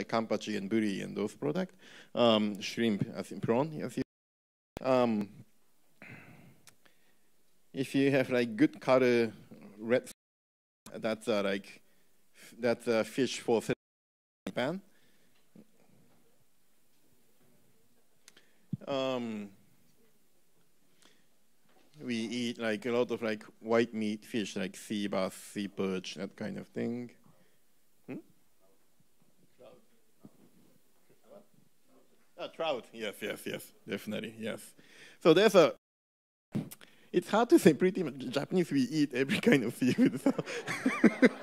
like Kampachi and Buri and those products, um, shrimp, I think prawn, as Um, if you have like good color red, that's uh, like that's uh, fish for Japan. Um, we eat like a lot of like white meat fish, like sea bass, sea perch, that kind of thing. Uh, trout, yes, yes, yes, definitely, yes. So there's a, it's hard to say pretty much, Japanese we eat every kind of seafood. So.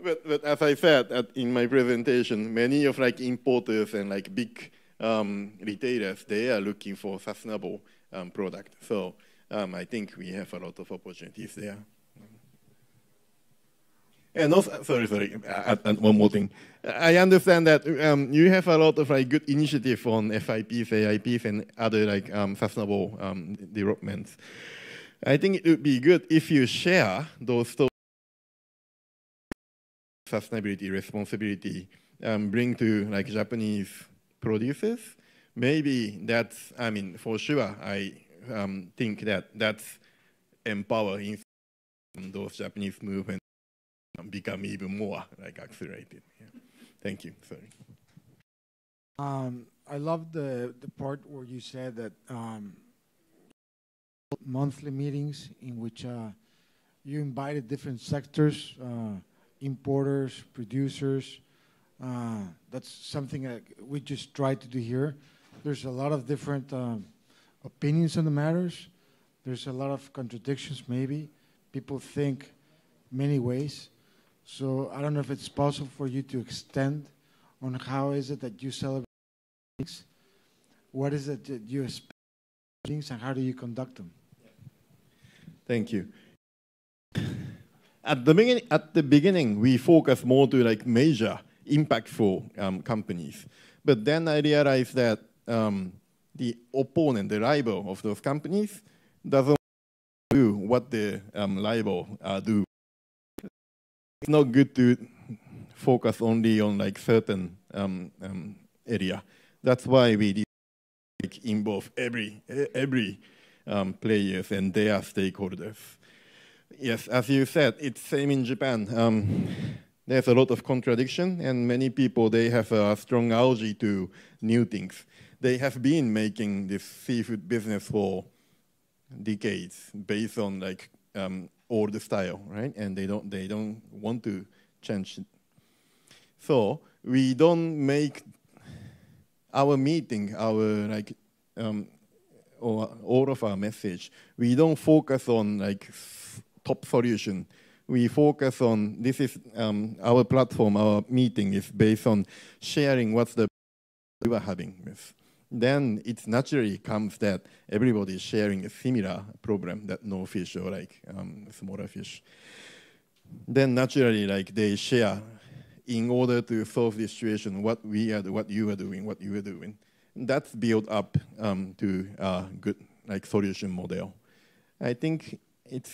but, but as I said at, in my presentation, many of like importers and like big um, retailers, they are looking for sustainable um, product. So um, I think we have a lot of opportunities there. And also, sorry, sorry, and one more thing. I understand that um, you have a lot of like good initiative on FIPs, AIPs, and other like um, sustainable um, developments. I think it would be good if you share those stories sustainability responsibility um, bring to like Japanese producers. Maybe that's, I mean, for sure, I um, think that that's empowering those Japanese movements become even more like accelerated. Yeah. Thank you. Sorry. Um, I love the the part where you said that um, monthly meetings in which uh, you invited different sectors, uh, importers, producers. Uh, that's something that we just try to do here. There's a lot of different um, opinions on the matters. There's a lot of contradictions, maybe. People think many ways. So I don't know if it's possible for you to extend on how is it that you celebrate things? What is it that you expect things and how do you conduct them? Thank you. At the, beginning, at the beginning, we focus more to like major impactful um, companies. But then I realized that um, the opponent, the rival of those companies, doesn't do what the um, rival uh, do it's not good to focus only on like certain um, um, area. That's why we like, involve every every um, players and their stakeholders. Yes, as you said, it's same in Japan. Um, there's a lot of contradiction, and many people they have a strong allergy to new things. They have been making this seafood business for decades, based on like um, or the style, right? And they don't, they don't want to change it. So we don't make our meeting, our like, um, or all of our message, we don't focus on like top solution. We focus on this is um, our platform, our meeting is based on sharing what's the we were having with then it naturally comes that everybody is sharing a similar problem that no fish or like um, smaller fish. Then naturally, like they share in order to solve the situation, what we are, what you are doing, what you are doing. That's built up um, to a good like solution model. I think it's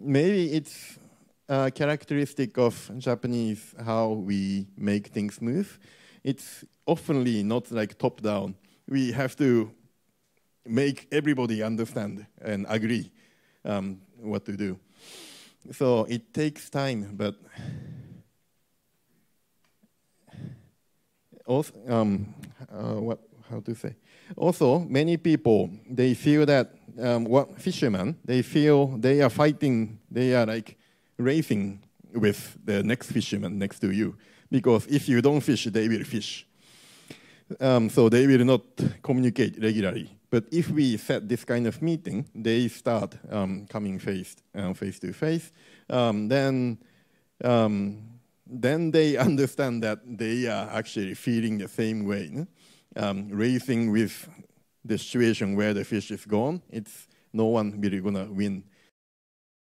maybe it's a characteristic of Japanese how we make things move. It's oftenly not like top down we have to make everybody understand and agree um, what to do. So it takes time, but also, um, uh, what, how to say? Also, many people, they feel that um, what fishermen, they feel they are fighting, they are like racing with the next fisherman next to you. Because if you don't fish, they will fish. Um, so they will not communicate regularly. But if we set this kind of meeting, they start um, coming face, uh, face to face, um, then, um, then they understand that they are actually feeling the same way. No? Um, racing with the situation where the fish is gone, it's no one really gonna win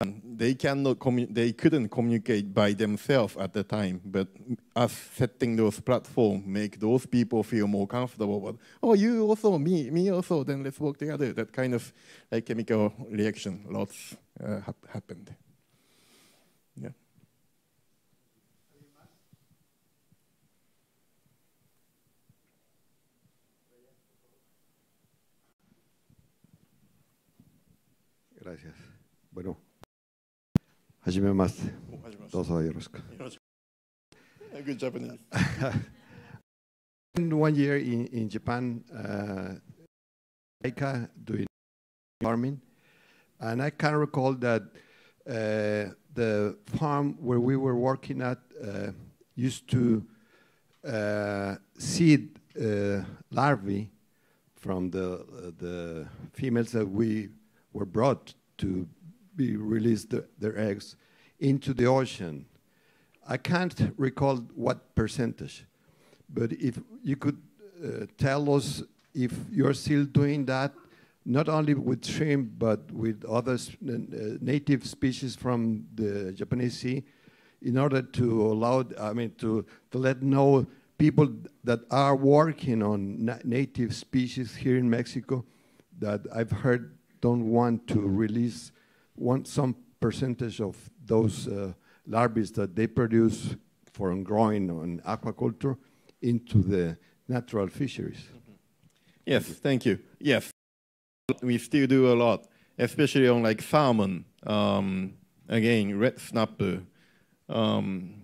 they cannot they couldn't communicate by themselves at the time but us setting those platform make those people feel more comfortable with, oh you also me me also then let's work together that kind of like chemical reaction lots uh, ha happened yeah Gracias. Bueno. 始めます。どうぞよろしく。Good Japanese. and one year in, in Japan, uh, doing farming, and I can recall that uh, the farm where we were working at uh, used to uh, seed uh, larvae from the uh, the females that we were brought to be released the, their eggs into the ocean. I can't recall what percentage, but if you could uh, tell us if you're still doing that, not only with shrimp, but with other uh, native species from the Japanese sea, in order to allow, I mean, to, to let know people that are working on na native species here in Mexico that I've heard don't want to release one, some percentage of those uh, larvae that they produce for growing on aquaculture into the natural fisheries. Mm-hmm. Yes, thank you. Yes, we still do a lot, especially on like salmon, um, again, red snapper, um,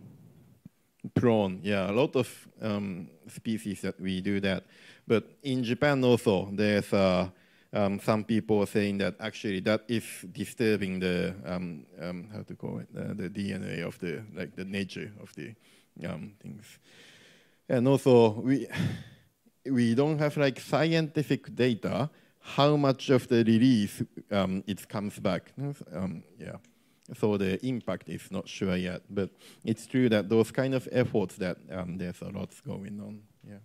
prawn, yeah, a lot of um, species that we do that. But in Japan also, there's uh, um, some people are saying that actually that is disturbing the um, um, how to call it uh, the DNA of the like the nature of the um, things, and also we we don't have like scientific data how much of the release um, it comes back. Um, yeah, so the impact is not sure yet, but it's true that those kind of efforts that there's a lot going on. Yeah.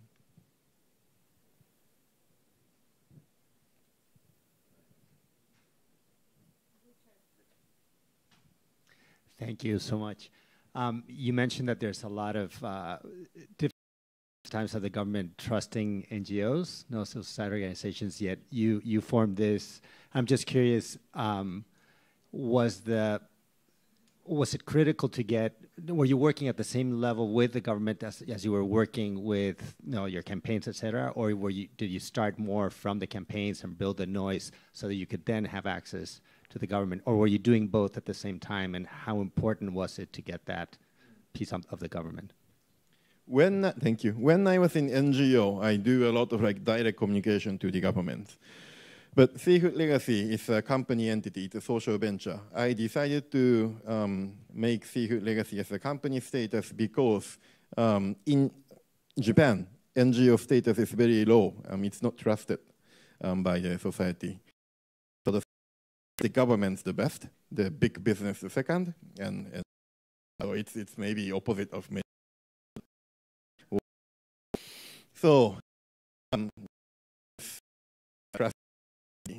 Thank you so much. Um, you mentioned that there's a lot of uh, different times of the government trusting NGOs, no civil society organizations. Yet you you formed this. I'm just curious. Um, was the was it critical to get? Were you working at the same level with the government as, as you were working with you know, your campaigns, et cetera, or were you did you start more from the campaigns and build the noise so that you could then have access? to the government, or were you doing both at the same time? And how important was it to get that piece of the government? When thank you. When I was in NGO, I do a lot of like direct communication to the government. But Seafood Legacy is a company entity, it's a social venture. I decided to um, make Seafood Legacy as a company status because um, in Japan, NGO status is very low. Um, it's not trusted um, by the society the government's the best, the big business the second, and, and so it's it's maybe opposite of me. So, um,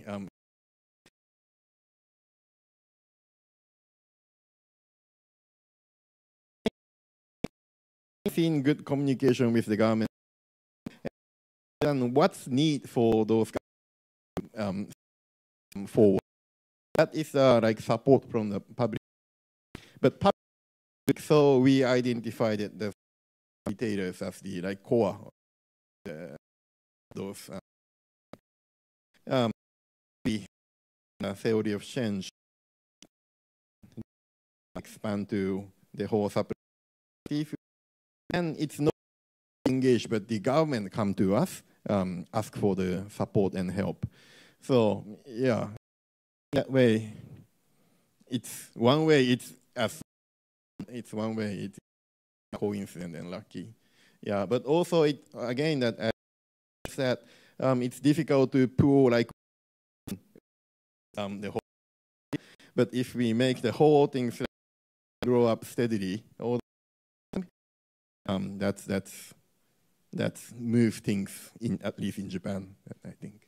um, seen good communication with the government and what's need for those um, forward that is uh, like support from the public. But public, so we identified the retailers as the like core the, those uh, um, theory of change expand to the whole supply. And it's not engaged, but the government come to us, um, ask for the support and help. So yeah, that way. It's one way. It's as it's one way. It's coincident and lucky. Yeah, but also it again that I uh, said um, it's difficult to pull like um, the whole. Thing. But if we make the whole thing grow up steadily, all um, that's that's that's move things in at least in Japan. I think.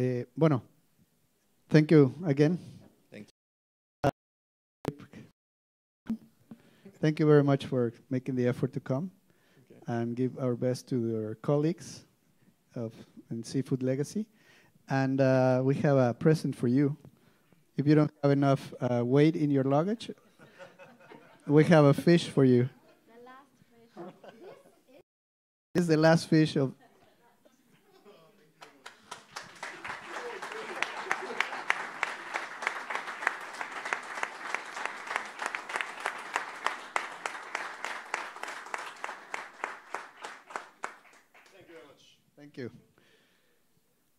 Eh, bueno, thank you again. Thank you. Thank you very much for making the effort to come okay. and give our best to our colleagues of in Seafood Legacy. And uh, we have a present for you. If you don't have enough uh, weight in your luggage, we have a fish for you. The last fish. this is the last fish of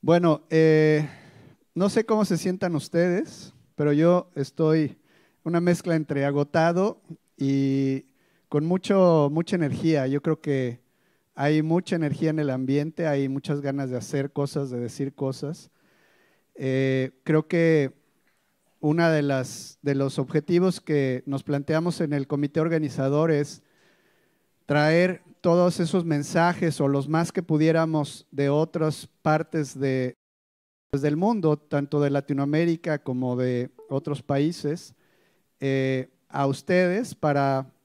Bueno, eh, no sé cómo se sientan ustedes, pero yo estoy una mezcla entre agotado y con mucha energía. Yo creo que hay mucha energía en el ambiente, hay muchas ganas de hacer cosas, de decir cosas. Eh, creo que uno de, de los objetivos que nos planteamos en el comité organizador es traer todos esos mensajes o los más que pudiéramos de otras partes pues, del mundo, tanto de Latinoamérica como de otros países, eh, a ustedes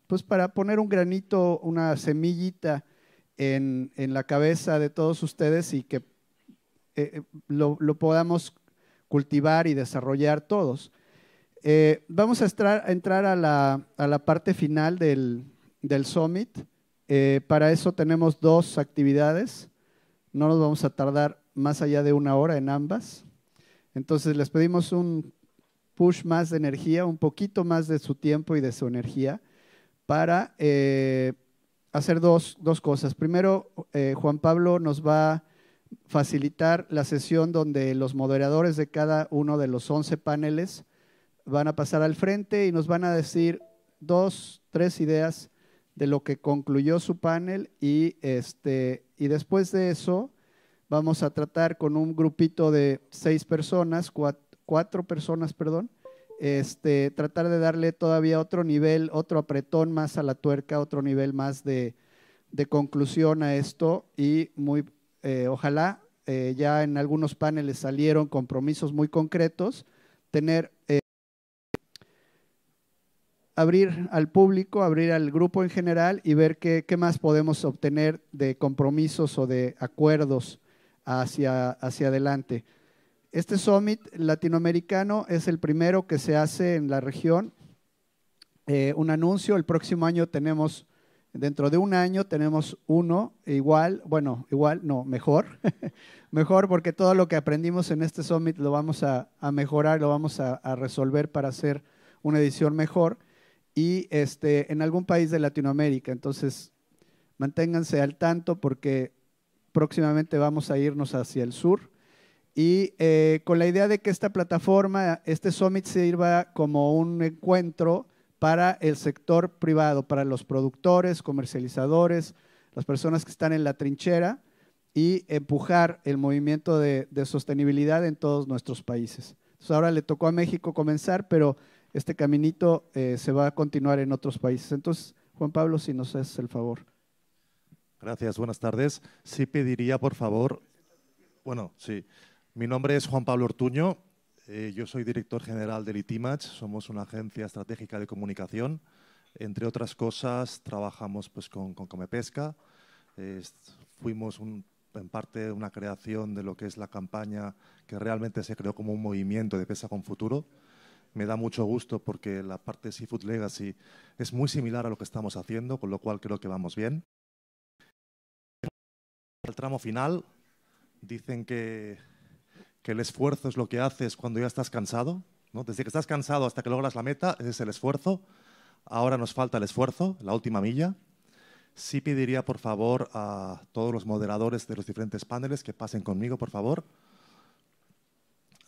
pues, para, poner un granito, una semillita en, la cabeza de todos ustedes y que eh, eh, lo, podamos cultivar y desarrollar todos. vamos a entrar, a, la, parte final del summit. Eh, para eso tenemos dos actividades. No nos vamos a tardar más allá de una hora en ambas. Entonces les pedimos un push más de energía, un poquito más de su tiempo y de su energía para eh, hacer dos, cosas. Primero, eh, Juan Pablo nos va a facilitar la sesión donde los moderadores de cada uno de los 11 paneles van a pasar al frente y nos van a decir dos, tres ideas de lo que concluyó su panel y, este, y después de eso vamos a tratar con un grupito de seis personas, cuatro, personas, perdón, este, tratar de darle todavía otro nivel, otro apretón más a la tuerca, otro nivel más de, de conclusión a esto y muy, eh, ojalá eh, ya en algunos paneles salieron compromisos muy concretos, tener abrir al público, abrir al grupo en general y ver qué, más podemos obtener de compromisos o de acuerdos hacia, hacia adelante. Este summit latinoamericano es el primero que se hace en la región. Eh, un anuncio, el próximo año tenemos, dentro de un año tenemos uno igual, bueno, igual, no, mejor, mejor porque todo lo que aprendimos en este summit lo vamos a, mejorar, lo vamos a resolver para hacer una edición mejor y este, en algún país de Latinoamérica. Entonces, manténganse al tanto porque próximamente vamos a irnos hacia el sur. Y eh, con la idea de que esta plataforma, este summit sirva como un encuentro para el sector privado, para los productores, comercializadores, las personas que están en la trinchera y empujar el movimiento de, de sostenibilidad en todos nuestros países. Entonces ahora le tocó a México comenzar, pero este caminito eh, se va a continuar en otros países. Entonces, Juan Pablo, si nos haces el favor. Gracias, buenas tardes. Sí pediría, por favor, bueno, sí, mi nombre es Juan Pablo Ortuño, eh, yo soy director general del ITIMACH, somos una agencia estratégica de comunicación. Entre otras cosas, trabajamos pues, con, con Comepesca, fuimos en parte una creación de lo que es la campaña que realmente se creó como un movimiento de Pesca con Futuro, me da mucho gusto porque la parte de Seafood Legacy es muy similar a lo que estamos haciendo, con lo cual creo que vamos bien. El tramo final, dicen que, que el esfuerzo es lo que haces cuando ya estás cansado. ¿no? Desde que estás cansado hasta que logras la meta, ese es el esfuerzo. Ahora nos falta el esfuerzo, la última milla. Sí pediría, por favor, a todos los moderadores de los diferentes paneles que pasen conmigo, por favor.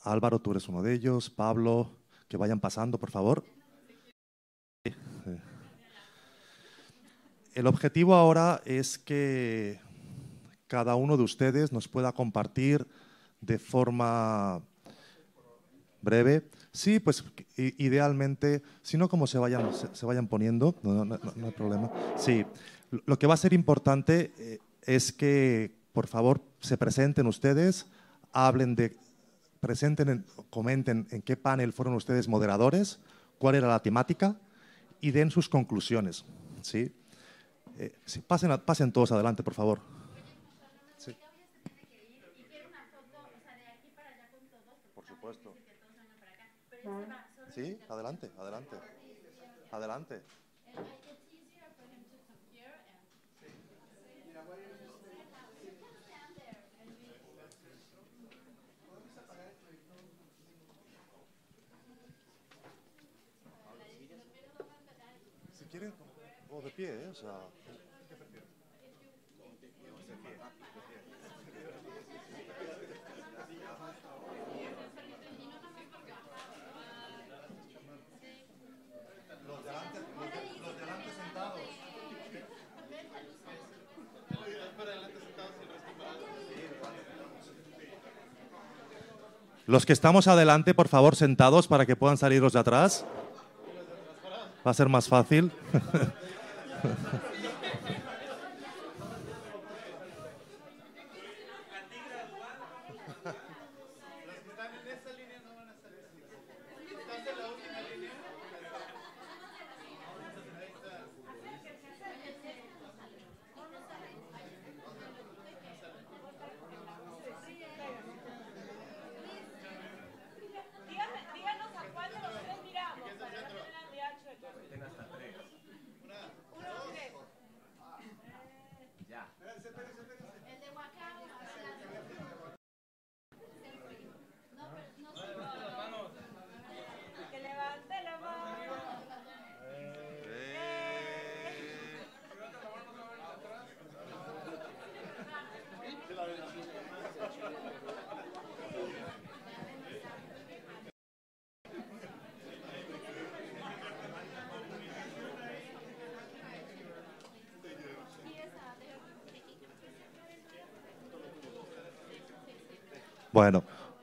Álvaro, tú eres uno de ellos, Pablo, que vayan pasando, por favor. El objetivo ahora es que cada uno de ustedes nos pueda compartir de forma breve. Sí, pues idealmente, si no como se vayan, se, vayan poniendo, no, hay problema. Sí, lo que va a ser importante eh, es que, por favor, se presenten ustedes, hablen de presenten, comenten en qué panel fueron ustedes moderadores, cuál era la temática y den sus conclusiones. ¿sí? Eh, pasen, todos adelante, por favor. Por supuesto. Sí, adelante, adelante. Adelante. Los Los que estamos adelante, por favor, sentados para que puedan salir los de atrás va a ser más fácil.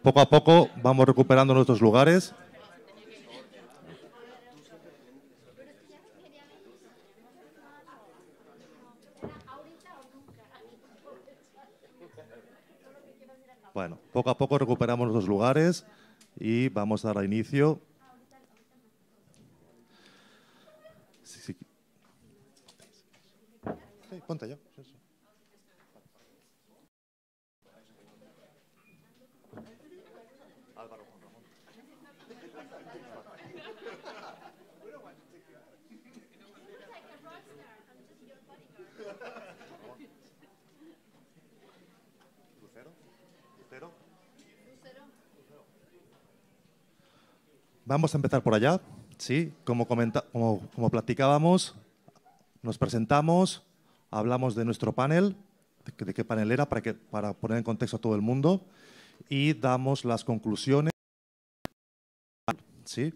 Poco a poco vamos recuperando nuestros lugares. Bueno, poco a poco recuperamos nuestros lugares y vamos a dar inicio empezar por allá. Sí, como, platicábamos, nos presentamos, hablamos de nuestro panel, de, qué panel era, para, para poner en contexto a todo el mundo, y damos las conclusiones. ¿Sí?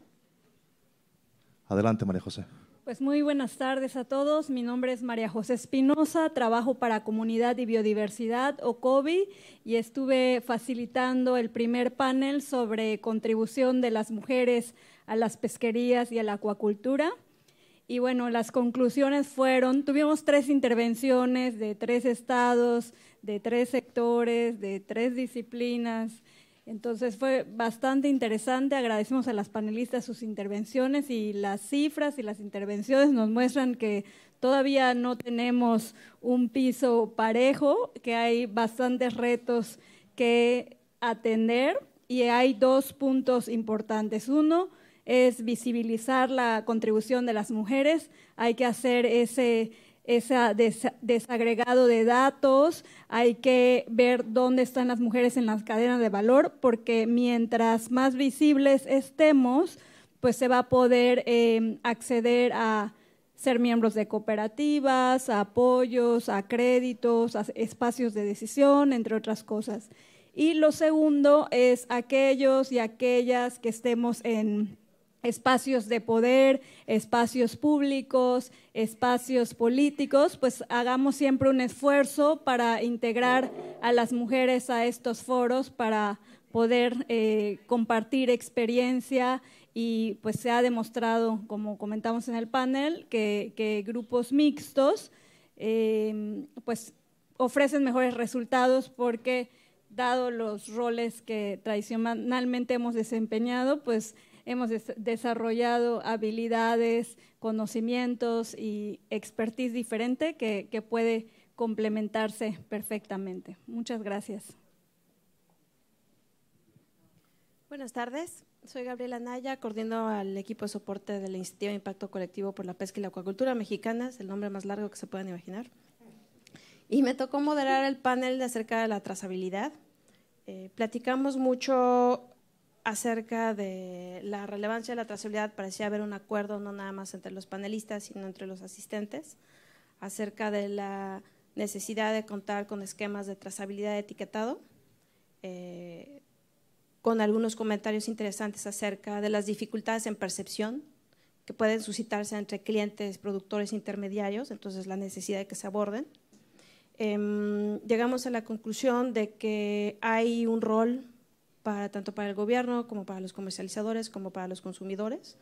Adelante, María José. Pues muy buenas tardes a todos. Mi nombre es María José Espinosa, trabajo para Comunidad y Biodiversidad, OCOBI, y estuve facilitando el primer panel sobre contribución de las mujeres a las pesquerías y a la acuacultura. Y bueno, las conclusiones fueron, tuvimos tres intervenciones de tres estados, de tres sectores, de tres disciplinas, entonces fue bastante interesante, agradecemos a las panelistas sus intervenciones y las cifras y las intervenciones nos muestran que todavía no tenemos un piso parejo, que hay bastantes retos que atender y hay dos puntos importantes. Uno es visibilizar la contribución de las mujeres, hay que hacer ese ese desagregado de datos, hay que ver dónde están las mujeres en las cadenas de valor, porque mientras más visibles estemos, pues se va a poder em, acceder a ser miembros de cooperativas, a apoyos, a créditos, a espacios de decisión, entre otras cosas. Y lo segundo es aquellos y aquellas que estemos en espacios de poder, espacios públicos, espacios políticos, pues hagamos siempre un esfuerzo para integrar a las mujeres a estos foros para poder eh, compartir experiencia y pues se ha demostrado, como comentamos en el panel, que, grupos mixtos em, pues ofrecen mejores resultados porque dado los roles que tradicionalmente hemos desempeñado, pues hemos desarrollado habilidades, conocimientos y expertise diferente que, que puede complementarse perfectamente. Muchas gracias. Buenas tardes. Soy Gabriela Naya, coordinando al equipo de soporte de la Iniciativa de Impacto Colectivo por la Pesca y la Acuacultura Mexicana, es el nombre más largo que se puedan imaginar. Y me tocó moderar el panel acerca de la trazabilidad. Eh, platicamos mucho acerca de la relevancia de la trazabilidad, parecía haber un acuerdo no nada más entre los panelistas, sino entre los asistentes, acerca de la necesidad de contar con esquemas de trazabilidad etiquetado, eh, con algunos comentarios interesantes acerca de las dificultades en percepción que pueden suscitarse entre clientes, productores, intermediarios, entonces la necesidad de que se aborden. Em, llegamos a la conclusión de que hay un rol para, tanto para el gobierno como para los comercializadores como para los consumidores.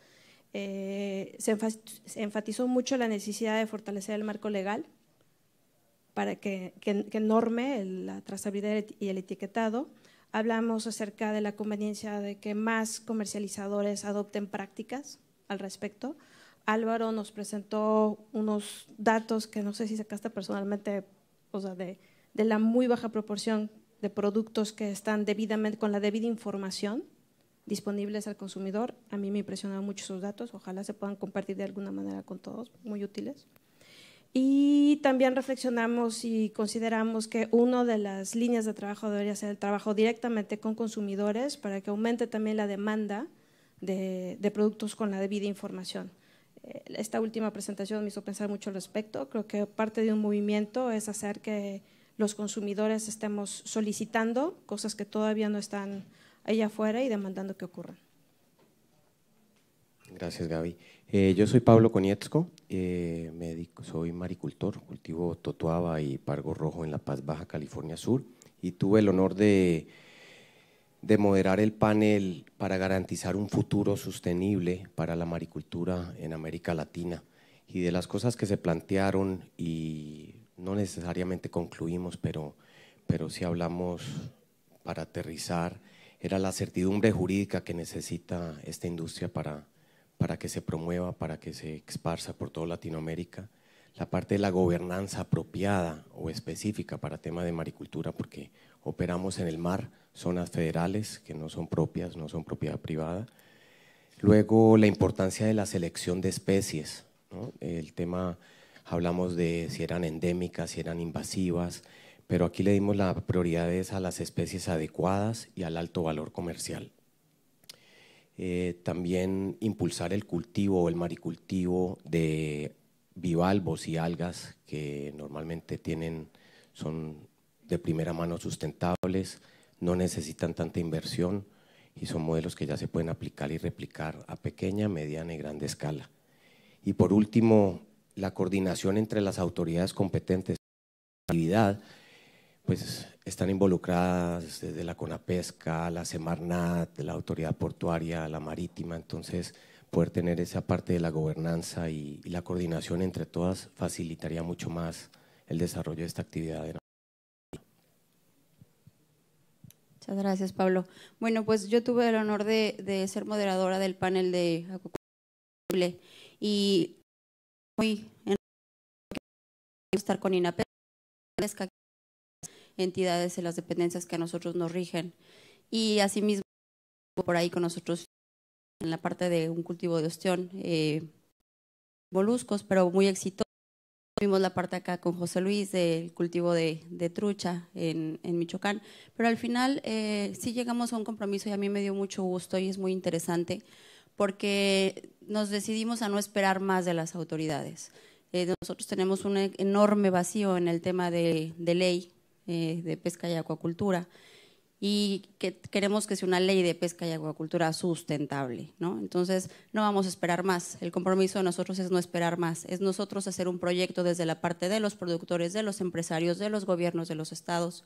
Eh, se, enfatizó mucho la necesidad de fortalecer el marco legal para que, que, norme la trazabilidad y el etiquetado. Hablamos acerca de la conveniencia de que más comercializadores adopten prácticas al respecto. Álvaro nos presentó unos datos que no sé si sacaste personalmente, o sea, de, de la muy baja proporción de productos que están debidamente, con la debida información disponibles al consumidor. A mí me impresionaron mucho esos datos, ojalá se puedan compartir de alguna manera con todos, muy útiles. Y también reflexionamos y consideramos que una de las líneas de trabajo debería ser el trabajo directamente con consumidores para que aumente también la demanda de, de productos con la debida información. Eh, esta última presentación me hizo pensar mucho al respecto. Creo que parte de un movimiento es hacer que los consumidores estemos solicitando cosas que todavía no están allá afuera y demandando que ocurran. Gracias, Gaby. Eh, yo soy Pablo Konietzko, eh, soy maricultor, cultivo totuaba y pargo rojo en La Paz Baja, California Sur, y tuve el honor de, de moderar el panel para garantizar un futuro sostenible para la maricultura en América Latina. Y de las cosas que se plantearon y no necesariamente concluimos, pero, pero sí hablamos para aterrizar, era la certidumbre jurídica que necesita esta industria para, para que se promueva, para que se exparsa por toda Latinoamérica. La parte de la gobernanza apropiada o específica para tema de maricultura, porque operamos en el mar, zonas federales que no son propias, no son propiedad privada. Luego, la importancia de la selección de especies, el tema hablamos de si eran endémicas, si eran invasivas, pero aquí le dimos la prioridad a las especies adecuadas y al alto valor comercial. Eh, también impulsar el cultivo o el maricultivo de bivalvos y algas que normalmente tienen, son de primera mano sustentables, no necesitan tanta inversión y son modelos que ya se pueden aplicar y replicar a pequeña, mediana y grande escala. Y por último, la coordinación entre las autoridades competentes la actividad, pues están involucradas desde la CONAPESCA, la SEMARNAT, la autoridad portuaria, la marítima, entonces poder tener esa parte de la gobernanza y, la coordinación entre todas facilitaría mucho más el desarrollo de esta actividad. Muchas gracias, Pablo. Bueno, pues yo tuve el honor de, ser moderadora del panel de y muy estar con INAPES, entidades en las dependencias que a nosotros nos rigen. Y asimismo, por ahí con nosotros en la parte de un cultivo de ostión, eh, moluscos, pero muy exitoso. tuvimos la parte acá con José Luis del cultivo de, trucha en, Michoacán, pero al final eh, sí llegamos a un compromiso y a mí me dio mucho gusto y es muy interesante porque nos decidimos a no esperar más de las autoridades. Eh, nosotros tenemos un e-, enorme vacío en el tema de, ley eh, de pesca y acuacultura y queremos que sea una ley de pesca y acuacultura sustentable. ¿no? Entonces, no vamos a esperar más. El compromiso de nosotros es no esperar más, es nosotros hacer un proyecto desde la parte de los productores, de los empresarios, de los gobiernos, de los estados,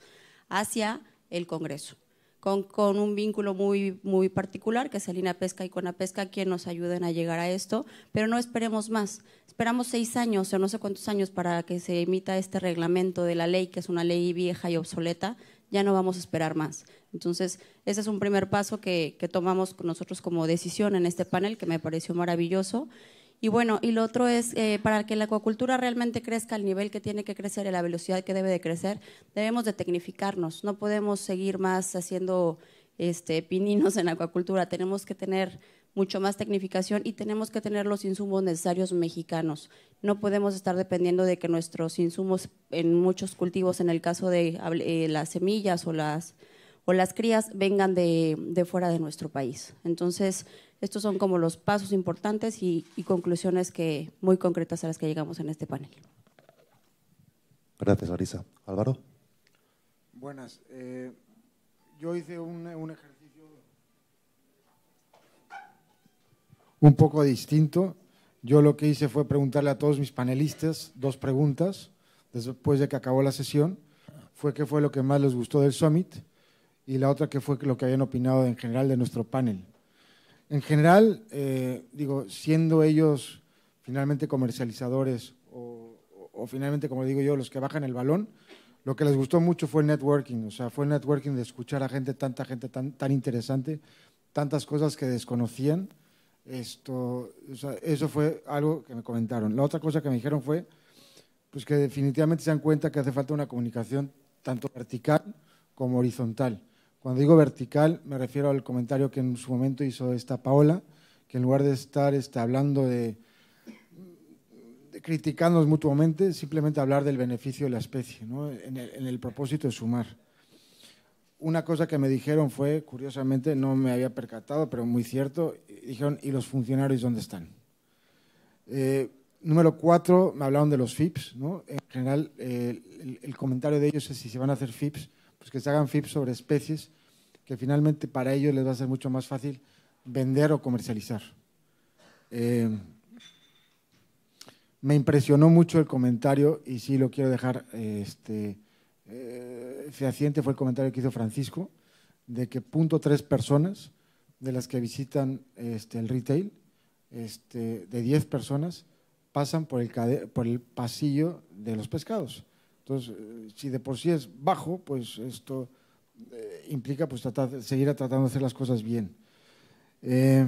hacia el Congreso con, un vínculo muy, muy particular, que es el Pesca y CONAPESCA, quien nos ayuden a llegar a esto, pero no esperemos más. Esperamos seis años o no sé cuántos años para que se emita este reglamento de la ley, que es una ley vieja y obsoleta, ya no vamos a esperar más. Entonces, ese es un primer paso que, que tomamos nosotros como decisión en este panel, que me pareció maravilloso. Y bueno, y lo otro es, eh, para que la acuacultura realmente crezca al nivel que tiene que crecer y a la velocidad que debe de crecer, debemos de tecnificarnos. No podemos seguir más haciendo este, pininos en acuacultura. Tenemos que tener mucho más tecnificación y tenemos que tener los insumos necesarios mexicanos. No podemos estar dependiendo de que nuestros insumos en muchos cultivos, en el caso de eh, las semillas o las, o las crías, vengan de, de fuera de nuestro país. Entonces, estos son como los pasos importantes y, conclusiones que, muy concretas a las que llegamos en este panel. Gracias, Larisa. Álvaro. Buenas. Eh, yo hice un, ejercicio un poco distinto. Yo lo que hice fue preguntarle a todos mis panelistas dos preguntas después de que acabó la sesión. Fue qué fue lo que más les gustó del Summit y la otra que fue lo que habían opinado en general de nuestro panel. En general, eh, digo, siendo ellos finalmente comercializadores o, finalmente, como digo yo, los que bajan el balón, lo que les gustó mucho fue el networking, o sea, fue el networking de escuchar a gente, tanta gente tan, interesante, tantas cosas que desconocían. Esto, eso fue algo que me comentaron. La otra cosa que me dijeron fue pues que definitivamente se dan cuenta que hace falta una comunicación tanto vertical como horizontal. Cuando digo vertical, me refiero al comentario que en su momento hizo esta Paola, que en lugar de estar este, hablando de, de, criticarnos mutuamente, simplemente hablar del beneficio de la especie, ¿no? en, el, propósito de sumar una cosa que me dijeron fue, curiosamente, no me había percatado, pero muy cierto, dijeron, ¿y los funcionarios dónde están? Eh, número cuatro, me hablaron de los FIPS, ¿no? En general, eh, el, comentario de ellos es si se van a hacer FIPS, pues que se hagan FIPS sobre especies que finalmente para ellos les va a ser mucho más fácil vender o comercializar. Eh, me impresionó mucho el comentario y sí lo quiero dejar este, eh, fehaciente, fue el comentario que hizo Francisco, de que punto tres personas de las que visitan este, el retail, este, de 10 personas, pasan por el pasillo de los pescados. Entonces, eh, si de por sí es bajo, pues esto eh, implica pues, tratar, seguir tratando de hacer las cosas bien. Eh,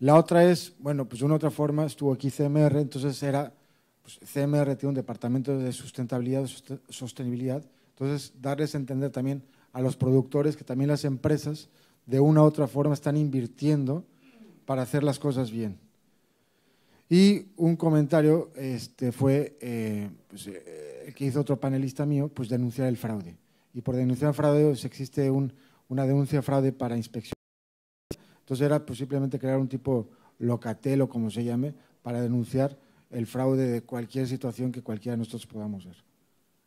la otra es, bueno, pues de una otra forma estuvo aquí CMR, entonces era, pues CMR tiene un departamento de sustentabilidad, sostenibilidad, entonces darles a entender también a los productores que también las empresas de una u otra forma están invirtiendo para hacer las cosas bien. Y un comentario este, fue eh, pues, eh, que hizo otro panelista mío, pues denunciar el fraude. Y por denunciar fraude pues, existe un, una denuncia de fraude para inspección. Entonces era pues, simplemente crear un tipo locatel o como se llame para denunciar el fraude de cualquier situación que cualquiera de nosotros podamos ver.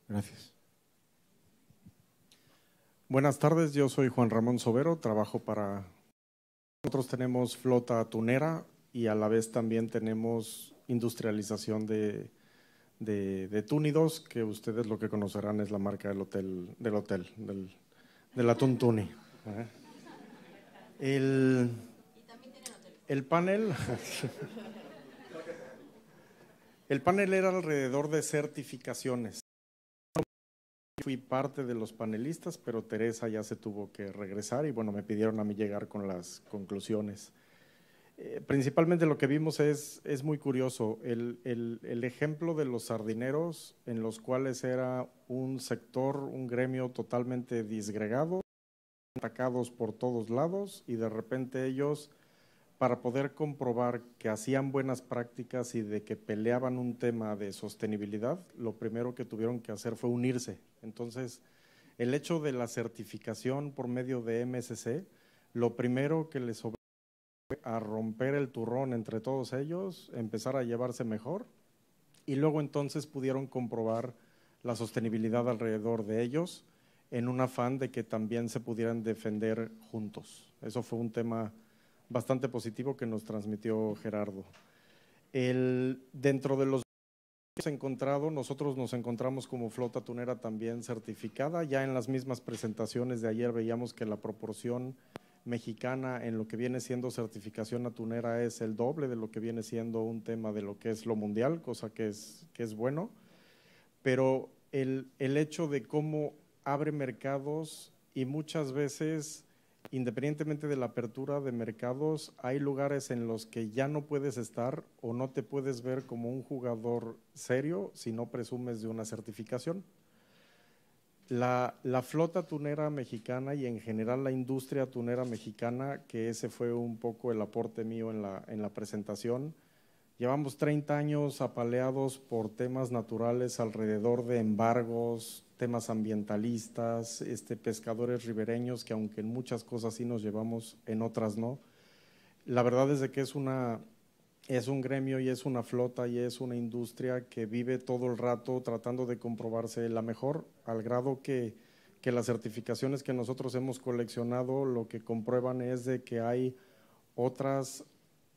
Gracias. Buenas tardes, yo soy Juan Ramón Sobero, trabajo para... Nosotros tenemos flota tunera, y a la vez también tenemos industrialización de, de, túnidos, que ustedes lo que conocerán es la marca del hotel, del hotel, del, atún ¿eh? El, el panel... El panel era alrededor de certificaciones. Fui parte de los panelistas, pero Teresa ya se tuvo que regresar y bueno, me pidieron a mí llegar con las conclusiones. Eh, principalmente lo que vimos es, es muy curioso, el, el, ejemplo de los sardineros, en los cuales era un sector, un gremio totalmente disgregado, atacados por todos lados y de repente ellos, para poder comprobar que hacían buenas prácticas y de que peleaban un tema de sostenibilidad, lo primero que tuvieron que hacer fue unirse. Entonces, el hecho de la certificación por medio de MSC, lo primero que les a romper el turrón entre todos ellos, empezar a llevarse mejor y luego entonces pudieron comprobar la sostenibilidad alrededor de ellos en un afán de que también se pudieran defender juntos. Eso fue un tema bastante positivo que nos transmitió Gerardo. El, dentro de los encontrado, nosotros nos encontramos como flota tunera también certificada. Ya en las mismas presentaciones de ayer veíamos que la proporción mexicana en lo que viene siendo certificación atunera es el doble de lo que viene siendo un tema de lo que es lo mundial, cosa que es, bueno, pero el hecho de cómo abre mercados y muchas veces, independientemente de la apertura de mercados, hay lugares en los que ya no puedes estar o no te puedes ver como un jugador serio si no presumes de una certificación. La, flota tunera mexicana y en general la industria tunera mexicana, que ese fue un poco el aporte mío en la, en la presentación. Llevamos 30 años apaleados por temas naturales alrededor de embargos, temas ambientalistas, este, pescadores ribereños, que aunque en muchas cosas sí nos llevamos, en otras no. La verdad es de que es una, es un gremio y es una flota y es una industria que vive todo el rato tratando de comprobarse la mejor, al grado que, las certificaciones que nosotros hemos coleccionado lo que comprueban es de que hay otras,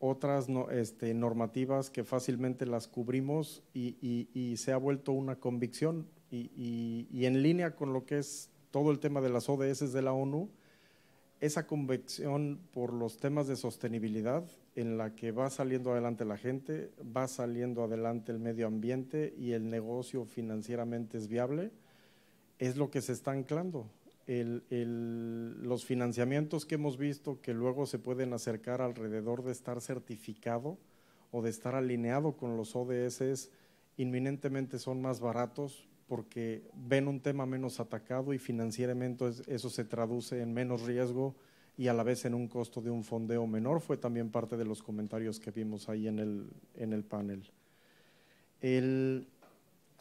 otras este, normativas que fácilmente las cubrimos y, se ha vuelto una convicción. Y, y, en línea con lo que es todo el tema de las ODS de la ONU, esa convicción por los temas de sostenibilidad en la que va saliendo adelante la gente, va saliendo adelante el medio ambiente y el negocio financieramente es viable, es lo que se está anclando. los financiamientos que hemos visto que luego se pueden acercar alrededor de estar certificado o de estar alineado con los ODS inminentemente son más baratos porque ven un tema menos atacado y financieramente eso se traduce en menos riesgo y a la vez en un costo de un fondeo menor, fue también parte de los comentarios que vimos ahí en el, panel.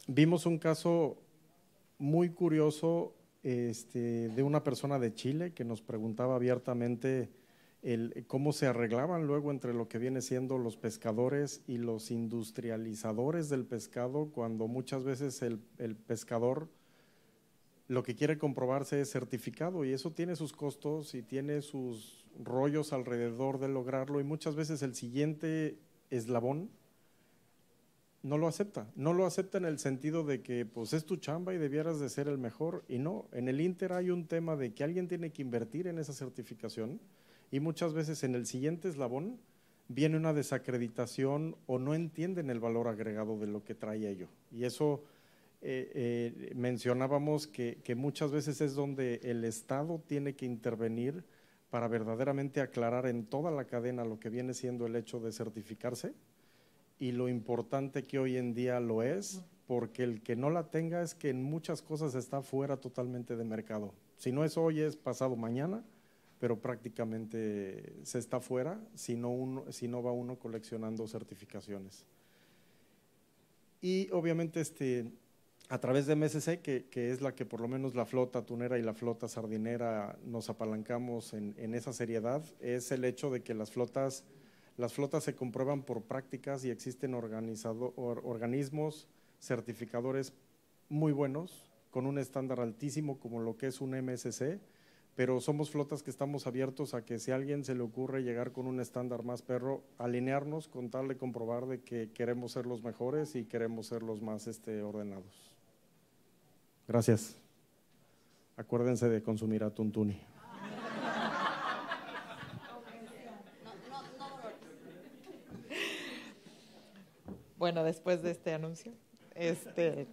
vimos un caso muy curioso este, de una persona de Chile que nos preguntaba abiertamente cómo se arreglaban luego entre lo que viene siendo los pescadores y los industrializadores del pescado, cuando muchas veces el, el pescador lo que quiere comprobarse es certificado y eso tiene sus costos y tiene sus rollos alrededor de lograrlo y muchas veces el siguiente eslabón no lo acepta. No lo acepta en el sentido de que pues es tu chamba y debieras de ser el mejor y no, en el Inter hay un tema de que alguien tiene que invertir en esa certificación y muchas veces en el siguiente eslabón viene una desacreditación o no entienden el valor agregado de lo que trae ello. Y eso eh, eh, mencionábamos que, muchas veces es donde el Estado tiene que intervenir para verdaderamente aclarar en toda la cadena lo que viene siendo el hecho de certificarse y lo importante que hoy en día lo es, porque el que no la tenga es que en muchas cosas está fuera totalmente de mercado. Si no es hoy, es pasado mañana, pero prácticamente se está fuera si uno, si no va uno coleccionando certificaciones. Y obviamente este, a través de MSC, que, es la que por lo menos la flota tunera y la flota sardinera nos apalancamos en, esa seriedad, es el hecho de que las flotas, se comprueban por prácticas y existen organismos certificadores muy buenos, con un estándar altísimo como lo que es un MSC, pero somos flotas que estamos abiertos a que si a alguien se le ocurre llegar con un estándar más perro, alinearnos con tal de comprobar de que queremos ser los mejores y queremos ser los más este, ordenados. Gracias. Acuérdense de consumir a Tuntuni. Bueno, después de este anuncio. Este,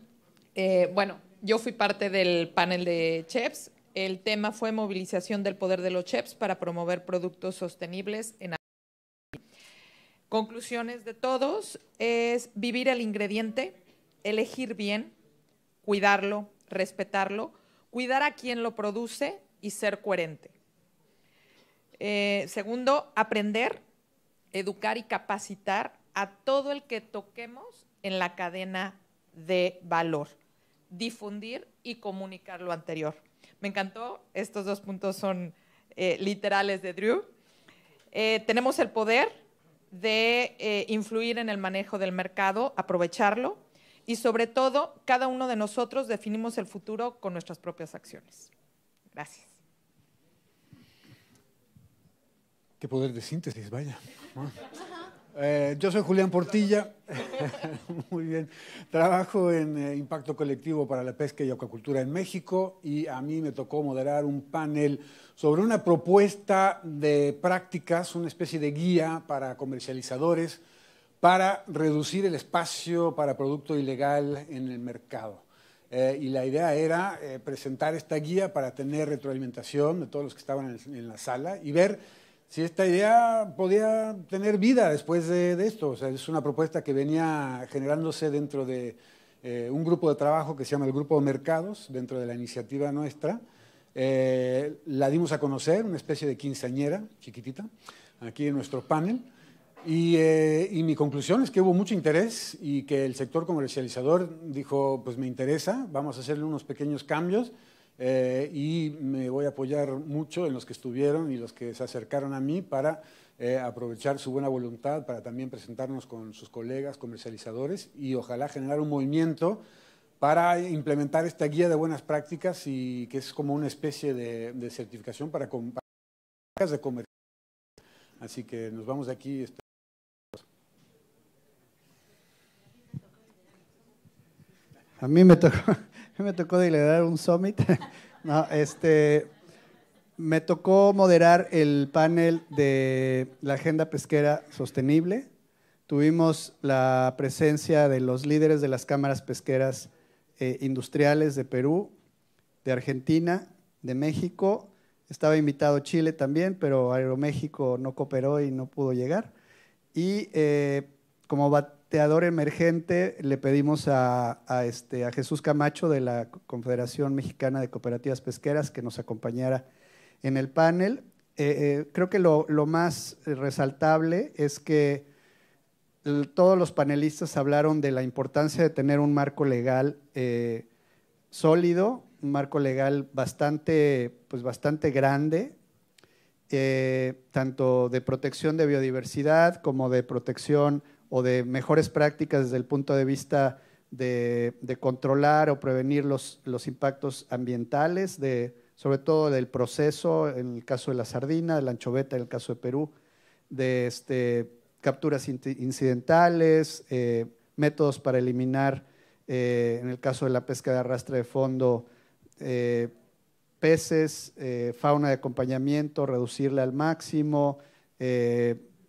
eh, bueno, yo fui parte del panel de chefs. El tema fue movilización del poder de los chefs para promover productos sostenibles en Conclusiones de todos es vivir el ingrediente, elegir bien, cuidarlo, respetarlo, cuidar a quien lo produce y ser coherente. Eh, segundo, aprender, educar y capacitar a todo el que toquemos en la cadena de valor, difundir y comunicar lo anterior. Me encantó, estos dos puntos son eh, literales de Drew. Eh, tenemos el poder de influir en el manejo del mercado, aprovecharlo, y sobre todo, cada uno de nosotros definimos el futuro con nuestras propias acciones. Gracias. Qué poder de síntesis, vaya. Ah. Eh, yo soy Julián Portilla, muy bien. Trabajo en eh, Impacto Colectivo para la Pesca y Acuacultura en México y a mí me tocó moderar un panel sobre una propuesta de prácticas, una especie de guía para comercializadores para reducir el espacio para producto ilegal en el mercado. Eh, y la idea era eh, presentar esta guía para tener retroalimentación de todos los que estaban en, la sala y ver si esta idea podía tener vida después de, esto. sea, es una propuesta que venía generándose dentro de eh, un grupo de trabajo que se llama el Grupo de Mercados, dentro de la iniciativa nuestra. la dimos a conocer, una especie de quinceañera chiquitita, aquí en nuestro panel. Eh, y, mi conclusión es que hubo mucho interés y que el sector comercializador dijo, pues me interesa, vamos a hacerle unos pequeños cambios eh, y me voy a apoyar mucho en los que estuvieron y los que se acercaron a mí para eh, aprovechar su buena voluntad para también presentarnos con sus colegas comercializadores y ojalá generar un movimiento para implementar esta guía de buenas prácticas y que es como una especie de, certificación para, compañías de comercio. Así que nos vamos de aquí. A mí me tocó, me tocó un summit. este, me tocó moderar el panel de la Agenda Pesquera Sostenible. Tuvimos la presencia de los líderes de las cámaras pesqueras eh, industriales de Perú, de Argentina, de México. Estaba invitado Chile también, pero Aeroméxico no cooperó y no pudo llegar. Y eh, como va, Teador emergente le pedimos este, a, Jesús Camacho de la Confederación Mexicana de Cooperativas Pesqueras que nos acompañara en el panel. Eh, eh, creo que lo, más resaltable es que todos los panelistas hablaron de la importancia de tener un marco legal eh, sólido, un marco legal bastante, pues bastante grande, tanto de protección de biodiversidad como de protección o de mejores prácticas desde el punto de vista de, controlar o prevenir los, los impactos ambientales, de, sobre todo del proceso, en el caso de la sardina, de la anchoveta, en el caso de Perú, de este, capturas incidentales, eh, métodos para eliminar, eh, en el caso de la pesca de arrastre de fondo, eh, peces, fauna de acompañamiento, reducirla al máximo,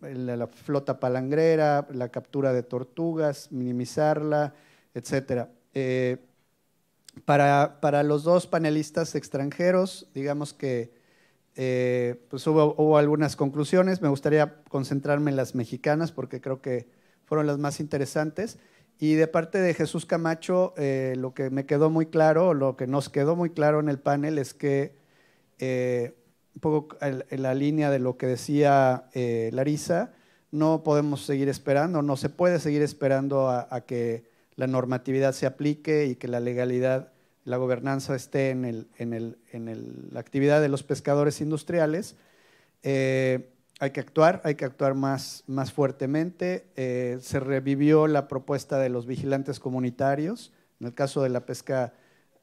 la, flota palangrera, la captura de tortugas, minimizarla, etc. Eh, para, para, los dos panelistas extranjeros, digamos que eh, pues hubo, algunas conclusiones. Me gustaría concentrarme en las mexicanas porque creo que fueron las más interesantes. Y de parte de Jesús Camacho, eh, lo que me quedó muy claro, lo que nos quedó muy claro en el panel es que un poco en la línea de lo que decía eh, Larisa, no podemos seguir esperando, no se puede seguir esperando a, que la normatividad se aplique y que la legalidad, la gobernanza esté en, la actividad de los pescadores industriales. Eh, hay que actuar, hay que actuar más, fuertemente. Eh, se revivió la propuesta de los vigilantes comunitarios, en el caso de la pesca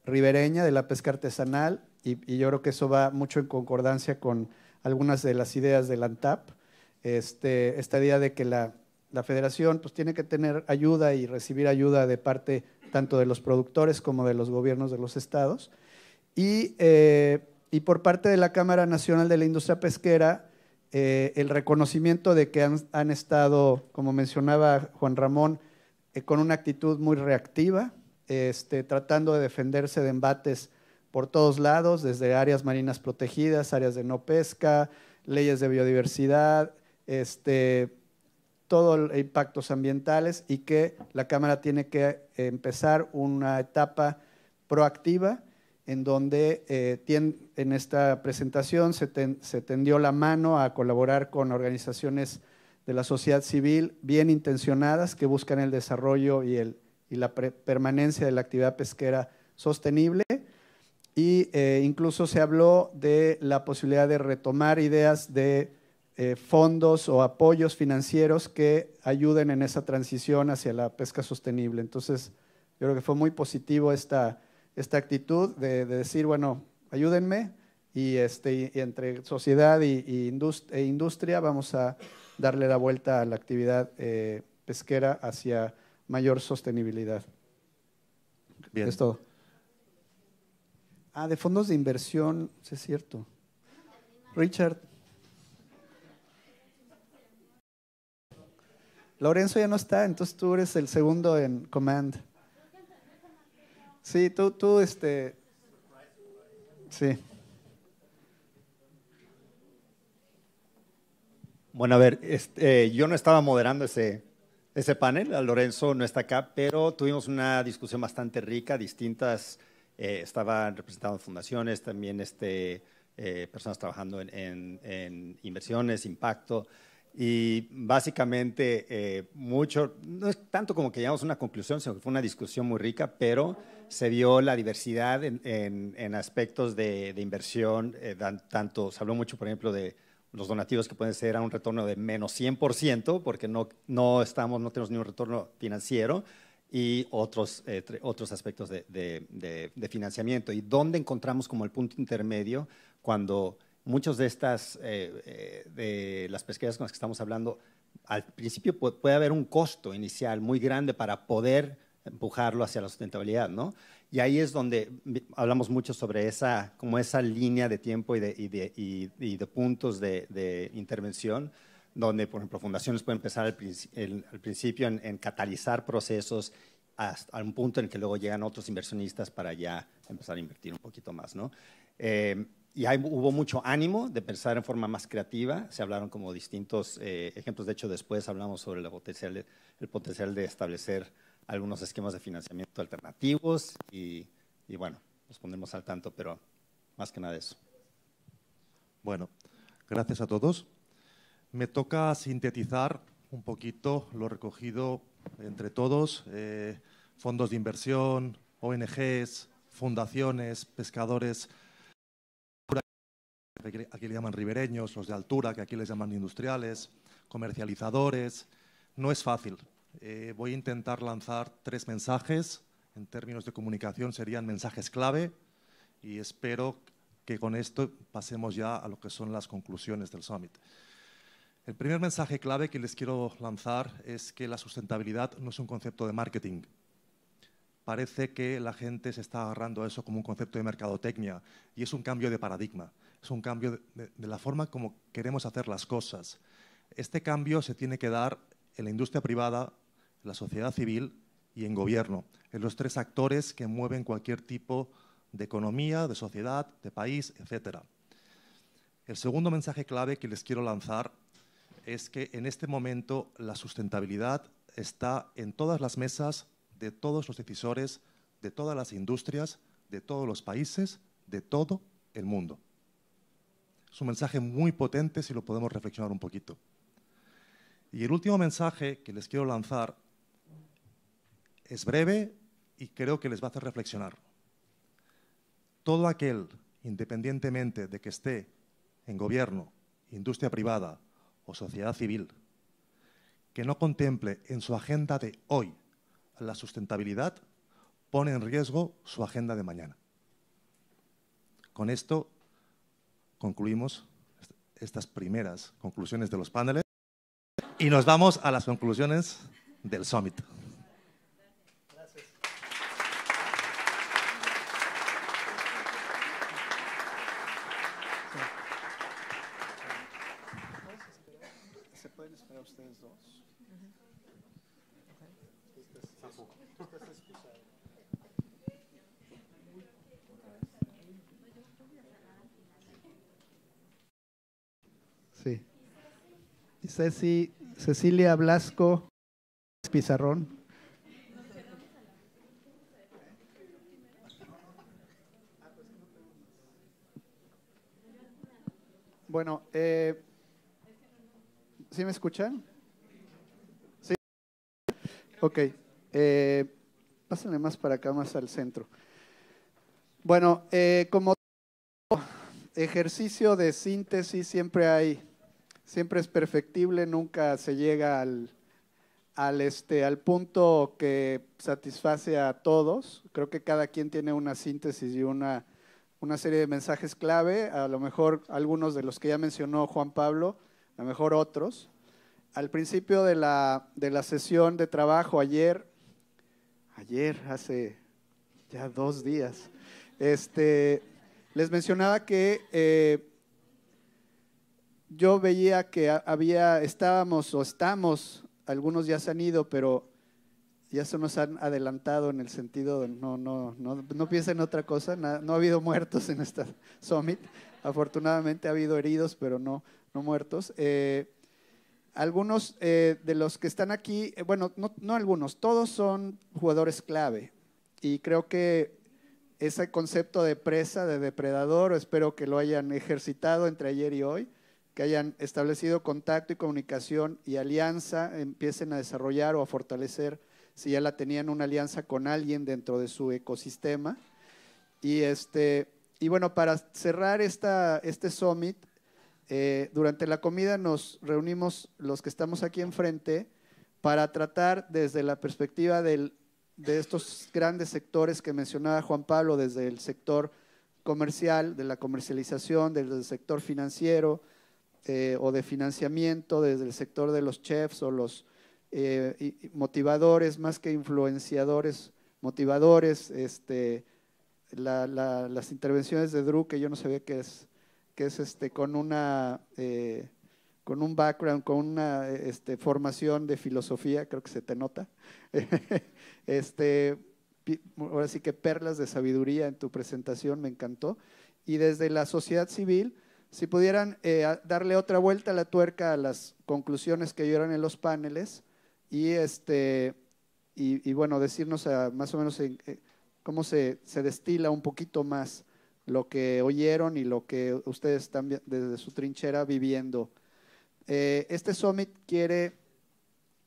ribereña, de la pesca artesanal, y, yo creo que eso va mucho en concordancia con algunas de las ideas del ANTAP, este, esta idea de que la, federación pues, tiene que tener ayuda y recibir ayuda de parte tanto de los productores como de los gobiernos de los estados. Y, eh, por parte de la Cámara Nacional de la Industria Pesquera, eh, el reconocimiento de que han, estado, como mencionaba Juan Ramón, eh, con una actitud muy reactiva, este, tratando de defenderse de embates por todos lados, desde áreas marinas protegidas, áreas de no pesca, leyes de biodiversidad, este, todos eh, impactos ambientales y que la Cámara tiene que eh, empezar una etapa proactiva en donde eh, en esta presentación se, tendió la mano a colaborar con organizaciones de la sociedad civil bien intencionadas que buscan el desarrollo y, y la permanencia de la actividad pesquera sostenible y eh, incluso se habló de la posibilidad de retomar ideas de eh, fondos o apoyos financieros que ayuden en esa transición hacia la pesca sostenible. Entonces, yo creo que fue muy positivo esta, esta actitud de, decir, bueno, ayúdenme y, este, entre sociedad y, e industria vamos a darle la vuelta a la actividad eh, pesquera hacia mayor sostenibilidad. Bien. Es todo. Ah, de fondos de inversión, sí es cierto. Richard. Lorenzo ya no está, entonces tú eres el segundo en command. Sí, tú, tú, este. Sí. Bueno, a ver, este, eh, yo no estaba moderando ese, ese panel, Lorenzo no está acá, pero tuvimos una discusión bastante rica, distintas eh, estaban representados fundaciones, también este, eh, personas trabajando en, inversiones, impacto. Y básicamente, eh, mucho, no es tanto como que llegamos a una conclusión, sino que fue una discusión muy rica, pero se vio la diversidad en, aspectos de, inversión. tanto, se habló mucho, por ejemplo, de los donativos que pueden ser a un retorno de menos 100%, porque no, no, estamos, no tenemos ni un retorno financiero, y otros, eh, otros aspectos de, de, financiamiento. ¿Y dónde encontramos como el punto intermedio cuando muchas de estas, eh, eh, de las pesqueras con las que estamos hablando, al principio puede haber un costo inicial muy grande para poder empujarlo hacia la sustentabilidad, ¿no? Y ahí es donde hablamos mucho sobre esa, como esa línea de tiempo y de, y de, puntos de intervención donde, por ejemplo, fundaciones pueden empezar al, principio en, catalizar procesos hasta un punto en el que luego llegan otros inversionistas para ya empezar a invertir un poquito más, eh, y hay, hubo mucho ánimo de pensar en forma más creativa, se hablaron como distintos eh, ejemplos, de hecho después hablamos sobre el potencial de establecer algunos esquemas de financiamiento alternativos y, y bueno, nos pondremos al tanto, pero más que nada eso. Bueno, gracias a todos. Me toca sintetizar un poquito lo recogido entre todos, eh, fondos de inversión, ONGs, fundaciones, pescadores, aquí le llaman ribereños, los de altura, que aquí les llaman industriales, comercializadores. No es fácil. Eh, voy a intentar lanzar tres mensajes. En términos de comunicación serían mensajes clave y espero que con esto pasemos ya a lo que son las conclusiones del summit. El primer mensaje clave que les quiero lanzar es que la sustentabilidad no es un concepto de marketing. Parece que la gente se está agarrando a eso como un concepto de mercadotecnia y es un cambio de paradigma, es un cambio de, la forma como queremos hacer las cosas. Este cambio se tiene que dar en la industria privada, en la sociedad civil y en gobierno, en los tres actores que mueven cualquier tipo de economía, de sociedad, de país, etc. El segundo mensaje clave que les quiero lanzar es que en este momento la sustentabilidad está en todas las mesas de todos los decisores, de todas las industrias, de todos los países, de todo el mundo. Es un mensaje muy potente si lo podemos reflexionar un poquito. Y el último mensaje que les quiero lanzar es breve y creo que les va a hacer reflexionar. Todo aquel, independientemente de que esté en gobierno, industria privada, o sociedad civil que no contemple en su agenda de hoy la sustentabilidad pone en riesgo su agenda de mañana. Con esto concluimos estas primeras conclusiones de los paneles y nos vamos a las conclusiones del summit. Cecilia Blasco Pizarrón. Bueno, eh, ¿sí me escuchan? Sí. Ok. Eh, pásenle más para acá, más al centro. Bueno, eh, como ejercicio de síntesis siempre hay siempre es perfectible, nunca se llega al, al, este, al punto que satisface a todos. Creo que cada quien tiene una síntesis y una, una serie de mensajes clave, a lo mejor algunos de los que ya mencionó Juan Pablo, a lo mejor otros. Al principio de la, de la sesión de trabajo ayer, ayer, hace ya dos días, este, les mencionaba que eh, yo veía que había, estábamos o estamos, algunos ya se han ido, pero ya se nos han adelantado en el sentido, de no, no, no, no piensen en otra cosa, no ha habido muertos en esta summit, afortunadamente ha habido heridos, pero no, no muertos. Eh, algunos eh, de los que están aquí, eh, bueno, no, no algunos, todos son jugadores clave y creo que ese concepto de presa, de depredador, espero que lo hayan ejercitado entre ayer y hoy que hayan establecido contacto y comunicación y alianza, empiecen a desarrollar o a fortalecer si ya la tenían una alianza con alguien dentro de su ecosistema. Y, este, bueno, para cerrar esta, este summit, eh, durante la comida nos reunimos los que estamos aquí enfrente para tratar desde la perspectiva de estos grandes sectores que mencionaba Juan Pablo, desde el sector comercial, de la comercialización, desde el sector financiero, eh, o de financiamiento desde el sector de los chefs o los eh, motivadores, más que influenciadores, motivadores, este, las intervenciones de Drew, que yo no sabía qué es, que es este, con, una, eh, con un background, con una este, formación de filosofía, creo que se te nota. este, ahora sí que perlas de sabiduría en tu presentación, me encantó. Y desde la sociedad civil, si pudieran eh, darle otra vuelta a la tuerca a las conclusiones que oyeron en los paneles y, este, y, bueno, decirnos eh, más o menos eh, cómo se, destila un poquito más lo que oyeron y lo que ustedes están desde su trinchera viviendo. este summit quiere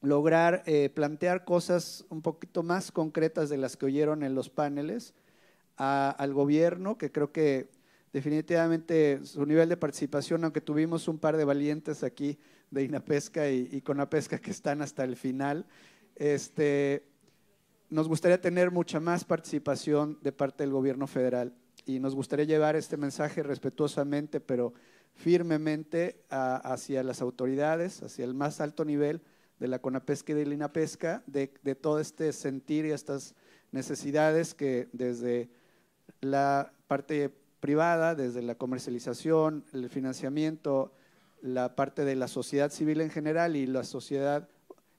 lograr plantear cosas un poquito más concretas de las que oyeron en los paneles al gobierno, que creo que definitivamente su nivel de participación, aunque tuvimos un par de valientes aquí de Inapesca y, Conapesca que están hasta el final, este, nos gustaría tener mucha más participación de parte del gobierno federal y nos gustaría llevar este mensaje respetuosamente, pero firmemente hacia las autoridades, hacia el más alto nivel de la CONAPESCA y de la INAPESCA, de, de todo este sentir y estas necesidades que desde la parte privada, desde la comercialización, el financiamiento, la parte de la sociedad civil en general y la sociedad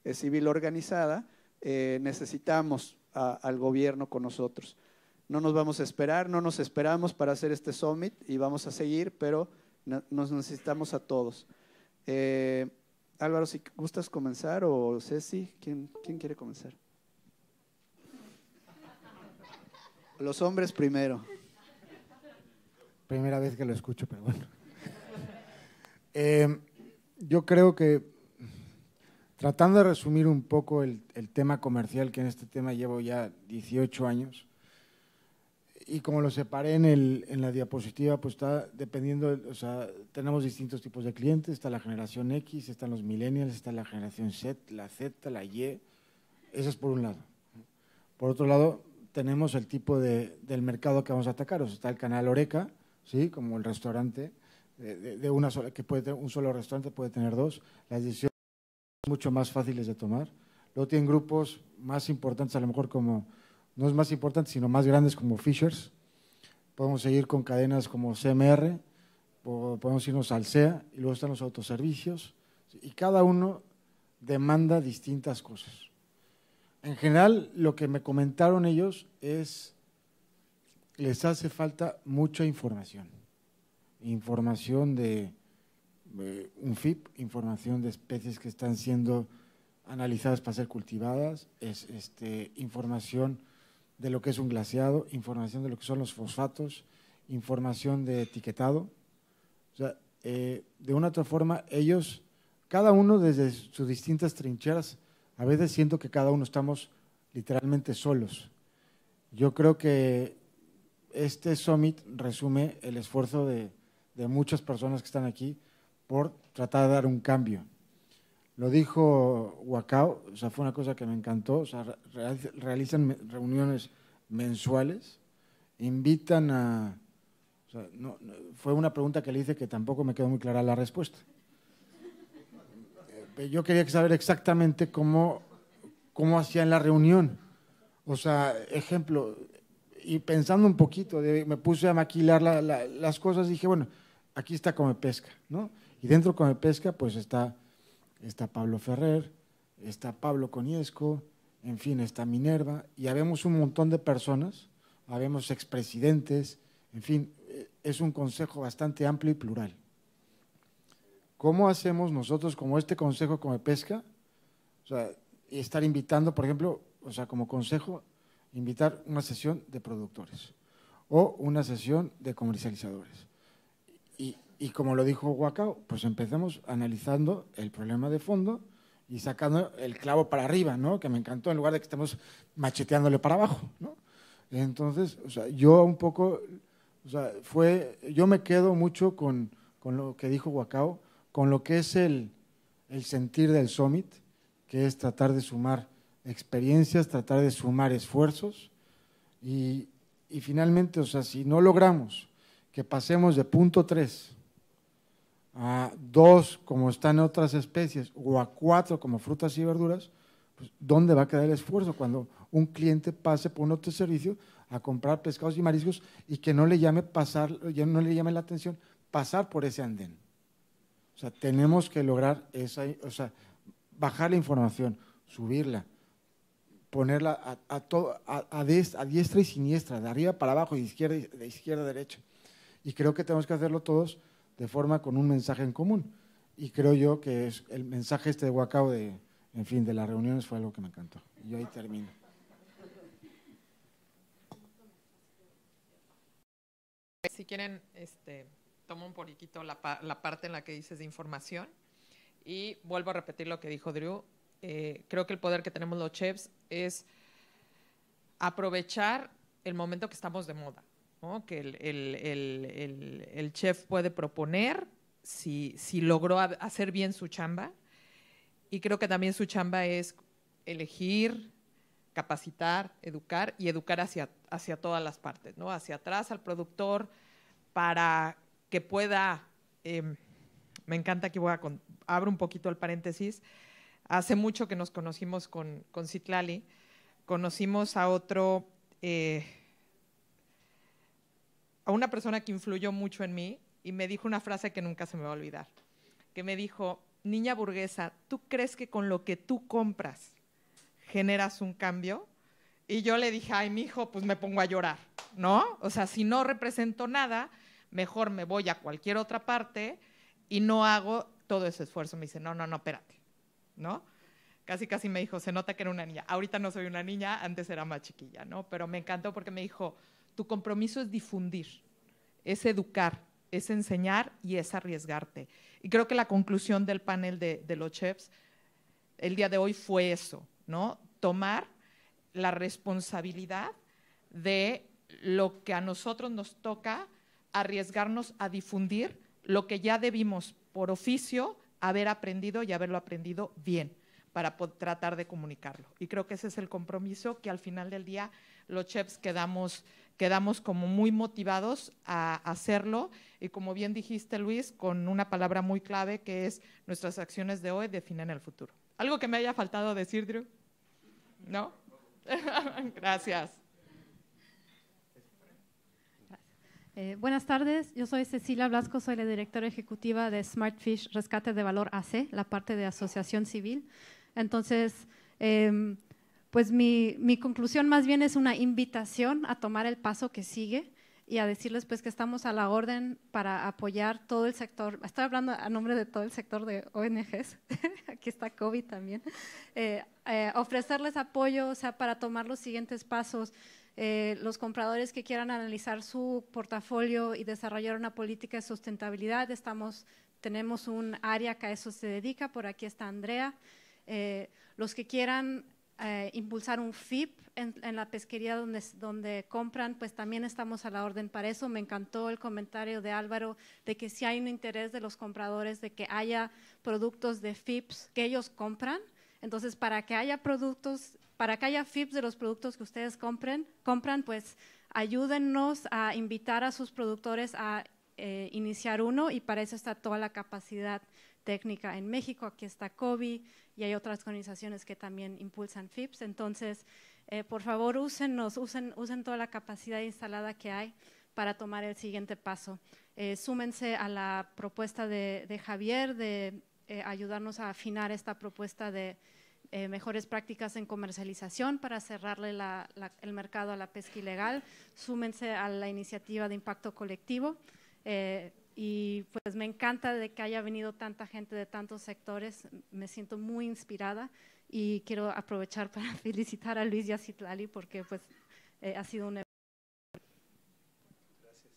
eh, civil organizada, eh, necesitamos al gobierno con nosotros. No nos vamos a esperar, no nos esperamos para hacer este summit y vamos a seguir, pero nos necesitamos a todos. Eh, Álvaro, si gustas comenzar o Ceci, ¿quién, quién quiere comenzar? Los hombres primero primera vez que lo escucho, pero bueno. Eh, yo creo que tratando de resumir un poco el, tema comercial, que en este tema llevo ya 18 años, y como lo separé en, la diapositiva, pues está dependiendo, o sea, tenemos distintos tipos de clientes, está la generación X, están los millennials, está la generación Z, la Z, la Y, eso es por un lado. Por otro lado, tenemos el tipo de, del mercado que vamos a atacar, o sea, está el canal Oreca, como el restaurante, de, una sola, que puede tener un solo restaurante, puede tener dos. Las decisiones son mucho más fáciles de tomar. Luego tienen grupos más importantes, a lo mejor como, no es más importante, sino más grandes como Fishers. Podemos seguir con cadenas como CMR, podemos irnos al SEA y luego están los autoservicios. Y cada uno demanda distintas cosas. En general, lo que me comentaron ellos es les hace falta mucha información. Información de un FIP, información de especies que están siendo analizadas para ser cultivadas, este, información de lo que es un glaciado, información de lo que son los fosfatos, información de etiquetado. Eh, de una u otra forma, ellos, cada uno desde sus distintas trincheras, a veces siento que cada uno estamos literalmente solos. Yo creo que este summit resume el esfuerzo de, muchas personas que están aquí por tratar de dar un cambio. Lo dijo Huacao, o sea, fue una cosa que me encantó. O sea, realizan reuniones mensuales, invitan a. fue una pregunta que le hice que tampoco me quedó muy clara la respuesta. Eh, yo quería saber exactamente cómo, cómo hacían la reunión. O sea, ejemplo, y pensando un poquito, me puse a maquilar las cosas, dije, bueno, aquí está Comepesca, Pesca, ¿no? Y dentro de Come Pesca, pues está, está Pablo Ferrer, está Pablo Coniesco, en fin, está Minerva, y habemos un montón de personas, habemos expresidentes, en fin, eh, es un consejo bastante amplio y plural. ¿Cómo hacemos nosotros como este consejo Come Pesca? O sea, estar invitando, por ejemplo, o sea, como consejo invitar una sesión de productores o una sesión de comercializadores. Y, como lo dijo Huacao, pues empecemos analizando el problema de fondo y sacando el clavo para arriba, ¿no? Que me encantó, en lugar de que estemos macheteándole para abajo, Entonces, yo un poco, fue, yo me quedo mucho con, lo que dijo Huacao, con lo que es el, el sentir del summit, que es tratar de sumar experiencias, tratar de sumar esfuerzos y, finalmente, o sea, si no logramos que pasemos de punto 3 a 2 como están otras especies o a 4 como frutas y verduras, pues, ¿dónde va a quedar el esfuerzo cuando un cliente pase por un otro servicio a comprar pescados y mariscos y que no le llame pasar, ya no le llame la atención pasar por ese andén? O sea, tenemos que lograr esa, o bajar la información, subirla, ponerla a, a, todo, a, diestra y siniestra, de arriba para abajo, de izquierda, de izquierda a derecha. Y creo que tenemos que hacerlo todos de forma con un mensaje en común. Y creo yo que es el mensaje este de Huacao, de, en fin, de las reuniones fue algo que me encantó. Y ahí termino. Si quieren, este, tomo un poquito la, la parte en la que dices de información y vuelvo a repetir lo que dijo Drew eh, creo que el poder que tenemos los chefs es aprovechar el momento que estamos de moda, que el, chef puede proponer si, logró hacer bien su chamba. Y creo que también su chamba es elegir, capacitar, educar y educar hacia, todas las partes, hacia atrás al productor para que pueda, em, me encanta que voy a, abro un poquito el paréntesis, hace mucho que nos conocimos con, Citlali, conocimos a otro, eh, a una persona que influyó mucho en mí y me dijo una frase que nunca se me va a olvidar, que me dijo, niña burguesa, ¿tú crees que con lo que tú compras generas un cambio? Y yo le dije, ay, mi hijo, pues me pongo a llorar, ¿no? O sea, si no represento nada, mejor me voy a cualquier otra parte y no hago todo ese esfuerzo. Me dice, no, no, no, espérate. ¿no? Casi, casi me dijo, se nota que era una niña. Ahorita no soy una niña, antes era más chiquilla, ¿no? Pero me encantó porque me dijo, tu compromiso es difundir, es educar, es enseñar y es arriesgarte. Y creo que la conclusión del panel de, los chefs el día de hoy fue eso, Tomar la responsabilidad de lo que a nosotros nos toca arriesgarnos a difundir lo que ya debimos por oficio haber aprendido y haberlo aprendido bien para tratar de comunicarlo. Y creo que ese es el compromiso que al final del día los chefs quedamos, quedamos como muy motivados a hacerlo y como bien dijiste Luis, con una palabra muy clave que es nuestras acciones de hoy definen el futuro. ¿Algo que me haya faltado decir, Drew? ¿No? Gracias. Eh, buenas tardes, yo soy Cecilia Blasco, soy la directora ejecutiva de Smartfish Rescate de Valor AC, la parte de asociación civil. Entonces, em, pues mi, mi, conclusión más bien es una invitación a tomar el paso que sigue y a decirles pues que estamos a la orden para apoyar todo el sector, estoy hablando a nombre de todo el sector de ONGs, aquí está COVID también, eh, eh, ofrecerles apoyo, o sea, para tomar los siguientes pasos, eh, los compradores que quieran analizar su portafolio y desarrollar una política de sustentabilidad, estamos, tenemos un área que a eso se dedica, por aquí está Andrea. Eh, los que quieran eh, impulsar un FIP en, la pesquería donde, compran, pues también estamos a la orden para eso. Me encantó el comentario de Álvaro de que si hay un interés de los compradores de que haya productos de FIPs que ellos compran. Entonces, para que haya productos para que haya FIPS de los productos que ustedes compren, compran, pues ayúdennos a invitar a sus productores a eh, iniciar uno y para eso está toda la capacidad técnica en México. Aquí está COBI y hay otras organizaciones que también impulsan FIPS. Entonces, eh, por favor, úsennos, usen, usen toda la capacidad instalada que hay para tomar el siguiente paso. Eh, súmense a la propuesta de Javier de ayudarnos a afinar esta propuesta de, eh, mejores prácticas en comercialización para cerrarle el mercado a la pesca ilegal. Súmense a la iniciativa de impacto colectivo. Eh, y pues me encanta de que haya venido tanta gente de tantos sectores. Me siento muy inspirada y quiero aprovechar para felicitar a Luis Yacitlali porque pues eh, ha sido un... E- Gracias.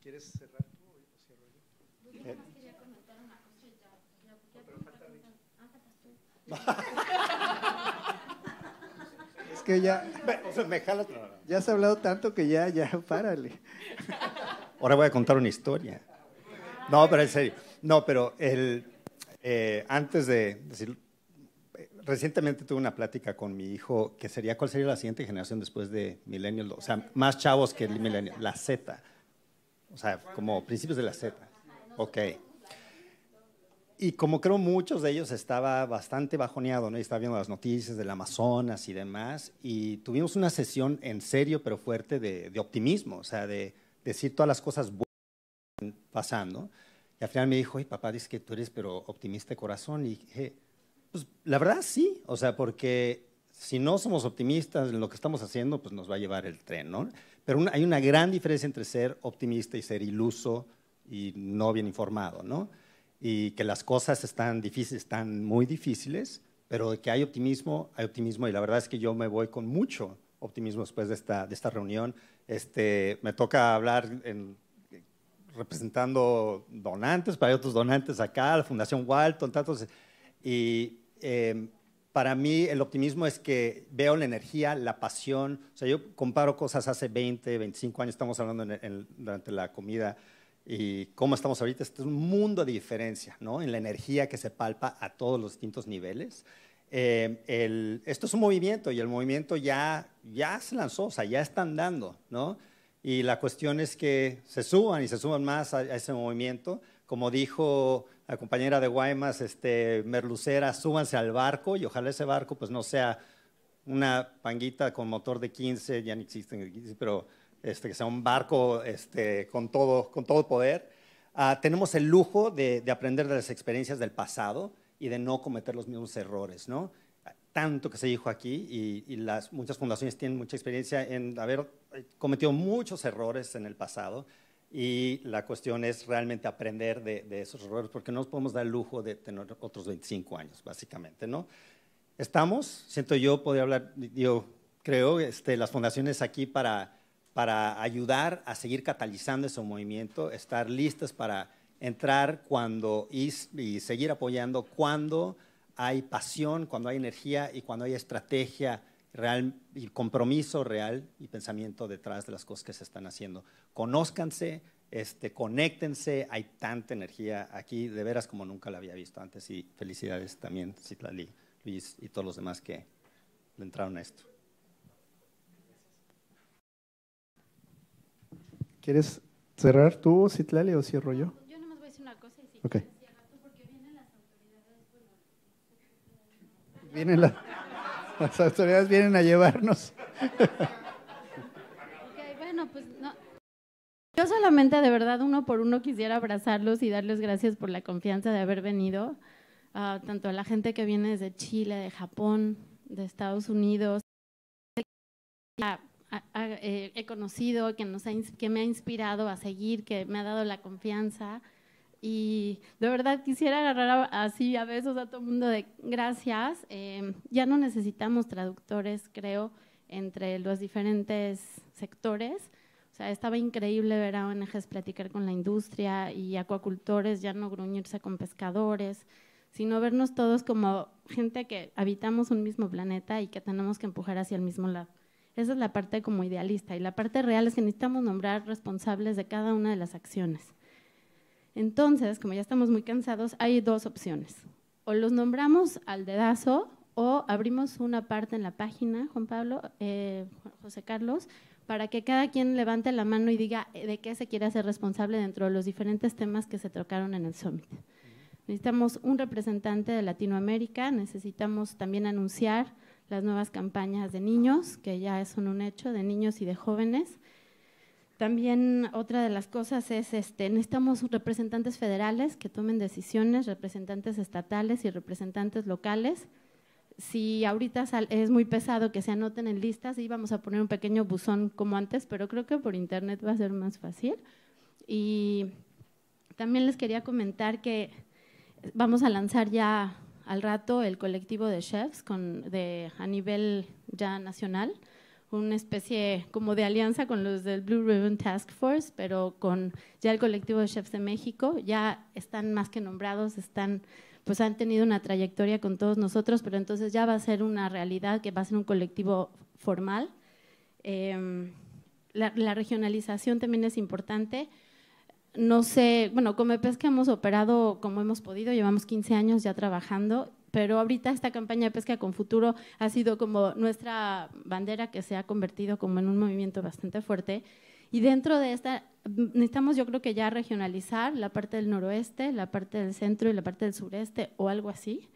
¿Quieres cerrar? es que ya. Me, me jala, ya has hablado tanto que ya, ya, párale. Ahora voy a contar una historia. No, pero en serio. No, pero el, eh, antes de decir, eh, recientemente tuve una plática con mi hijo que sería cuál sería la siguiente generación después de millennials, o sea, más chavos que el la Z, o sea, como principios de la Z. Ok y como creo muchos de ellos estaba bastante bajoneado, ¿no? Y estaba viendo las noticias del Amazonas y demás, y tuvimos una sesión en serio pero fuerte de, optimismo, o sea, de decir todas las cosas buenas que pasando. Y al final me dijo, oye, papá, dice que tú eres pero optimista de corazón. Y dije, pues la verdad sí, o sea, porque si no somos optimistas en lo que estamos haciendo, pues nos va a llevar el tren, ¿no? Pero hay una gran diferencia entre ser optimista y ser iluso y no bien informado, ¿no? y que las cosas están, difíciles, están muy difíciles, pero que hay optimismo, hay optimismo y la verdad es que yo me voy con mucho optimismo después de esta, de esta reunión. Este, me toca hablar representando donantes, para otros donantes acá, la Fundación Walton, tantos. Y em, para mí el optimismo es que veo la energía, la pasión. O sea, yo comparo cosas hace 20, 25 años, estamos hablando durante la comida y cómo estamos ahorita, este es un mundo de diferencia ¿no? en la energía que se palpa a todos los distintos niveles. Eh, esto es un movimiento y el movimiento ya, ya se lanzó, o sea, ya están dando, ¿no? Y la cuestión es que se suban y se suban más a, ese movimiento. Como dijo la compañera de Guaymas, este, Merlucera, súbanse al barco y ojalá ese barco pues no sea una panguita con motor de 15, ya no existen, pero este, que sea un barco este, con, todo, con todo poder. Ah, tenemos el lujo de, aprender de las experiencias del pasado y de no cometer los mismos errores, ¿no? Tanto que se dijo aquí y, las, muchas fundaciones tienen mucha experiencia en haber cometido muchos errores en el pasado y la cuestión es realmente aprender de, esos errores porque no nos podemos dar el lujo de tener otros 25 años, básicamente, ¿no? Estamos, siento yo, podría hablar, yo creo, este, las fundaciones aquí para para ayudar a seguir catalizando ese movimiento, estar listas para entrar cuando y, seguir apoyando cuando hay pasión, cuando hay energía y cuando hay estrategia real y compromiso real y pensamiento detrás de las cosas que se están haciendo. Conózcanse, este, conéctense, hay tanta energía aquí, de veras como nunca la había visto antes y felicidades también Citlali, Luis y todos los demás que entraron a esto. ¿Quieres cerrar tú, Citlali, o cierro yo? Yo nomás voy a decir una cosa y si okay. vienen las autoridades. vienen las autoridades vienen a llevarnos. ok, bueno, pues no. Yo solamente de verdad uno por uno quisiera abrazarlos y darles gracias por la confianza de haber venido, ah, tanto a la gente que viene desde Chile, de Japón, de Estados Unidos, eh, he conocido, que, que me ha inspirado a seguir, que me ha dado la confianza. Y de verdad quisiera agarrar así a besos a todo el mundo de gracias. Em, ya no necesitamos traductores, creo, entre los diferentes sectores. O sea, estaba increíble ver a ONGs platicar con la industria y acuacultores, ya no gruñirse con pescadores, sino vernos todos como gente que habitamos un mismo planeta y que tenemos que empujar hacia el mismo lado. Esa es la parte como idealista y la parte real es que necesitamos nombrar responsables de cada una de las acciones. Entonces, como ya estamos muy cansados, hay dos opciones. O los nombramos al dedazo o abrimos una parte en la página, Juan Pablo, eh, José Carlos, para que cada quien levante la mano y diga eh, de qué se quiere hacer responsable dentro de los diferentes temas que se trocaron en el summit. Necesitamos un representante de Latinoamérica, necesitamos también anunciar las nuevas campañas de niños, que ya son un hecho, de niños y de jóvenes. También otra de las cosas es, este, necesitamos representantes federales que tomen decisiones, representantes estatales y representantes locales. Si ahorita es muy pesado que se anoten en listas, íbamos a poner un pequeño buzón como antes, pero creo que por internet va a ser más fácil. Y también les quería comentar que vamos a lanzar ya al rato el colectivo de chefs a nivel ya nacional, una especie como de alianza con los del Blue Ribbon Task Force, pero con ya el colectivo de chefs de México, ya están más que nombrados, están pues han tenido una trayectoria con todos nosotros, pero entonces ya va a ser una realidad que va a ser un colectivo formal. Em, la, regionalización también es importante no sé, bueno, como pesca hemos operado como hemos podido, llevamos 15 años ya trabajando, pero ahorita esta campaña de pesca con futuro ha sido como nuestra bandera que se ha convertido como en un movimiento bastante fuerte. Y dentro de esta, necesitamos yo creo que ya regionalizar la parte del noroeste, la parte del centro y la parte del sureste o algo así,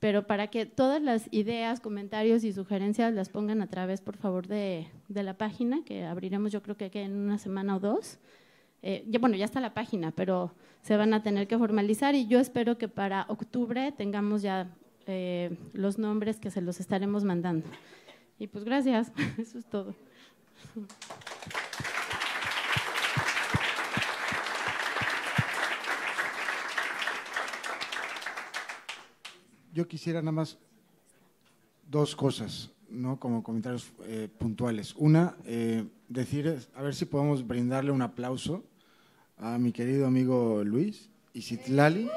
pero para que todas las ideas, comentarios y sugerencias las pongan a través, por favor, de, de la página que abriremos yo creo que en una semana o dos eh, bueno, ya está la página, pero se van a tener que formalizar y yo espero que para octubre tengamos ya eh, los nombres que se los estaremos mandando. Y pues gracias, eso es todo. Yo quisiera nada más dos cosas. ¿no? como comentarios eh, puntuales. Una, eh, decir, a ver si podemos brindarle un aplauso a mi querido amigo Luis Isitlali.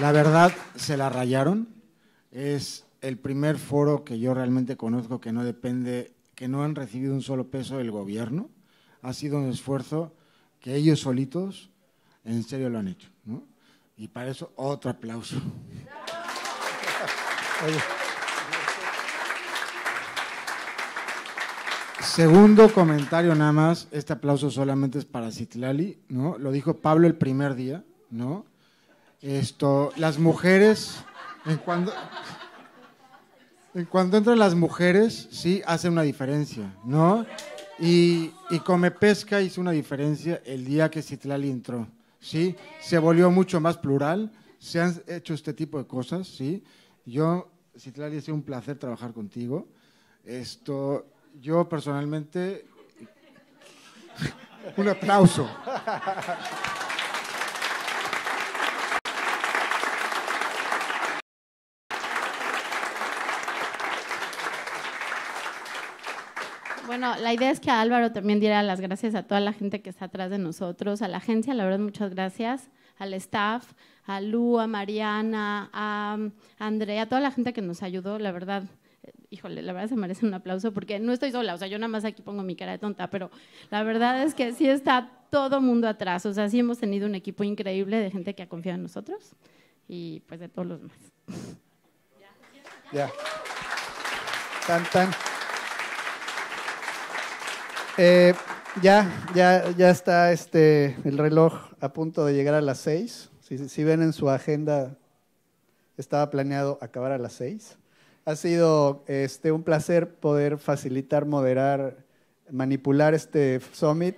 La verdad, se la rayaron. Es el primer foro que yo realmente conozco que no depende que no han recibido un solo peso del gobierno. Ha sido un esfuerzo que ellos solitos en serio lo han hecho. Y para eso otro aplauso. Segundo comentario nada más, este aplauso solamente es para Citlali, ¿no? Lo dijo Pablo el primer día, ¿no? Esto, las mujeres, en cuando, en cuanto entran las mujeres, sí hace una diferencia, ¿no? Y, y Come Pesca hizo una diferencia el día que Citlali entró, ¿sí? Se volvió mucho más plural, se han hecho este tipo de cosas, ¿sí? Yo, Citlali, ha sido un placer trabajar contigo. Esto, yo personalmente, un aplauso. Bueno, la idea es que Álvaro también diera las gracias a toda la gente que está atrás de nosotros, a la agencia, la verdad, muchas gracias, al staff, a Lu, a Mariana, a Andrea, a toda la gente que nos ayudó, la verdad, híjole, la verdad se merece un aplauso porque no estoy sola, o sea, yo nada más aquí pongo mi cara de tonta, pero la verdad es que sí está todo mundo atrás, o sea, sí hemos tenido un equipo increíble de gente que ha confiado en nosotros y pues de todos los demás. Ya. Tan, tan. Eh, ya, ya, ya está este, el reloj a punto de llegar a las seis. Si, si ven en su agenda, estaba planeado acabar a las seis. Ha sido este, un placer poder facilitar, moderar, manipular este summit.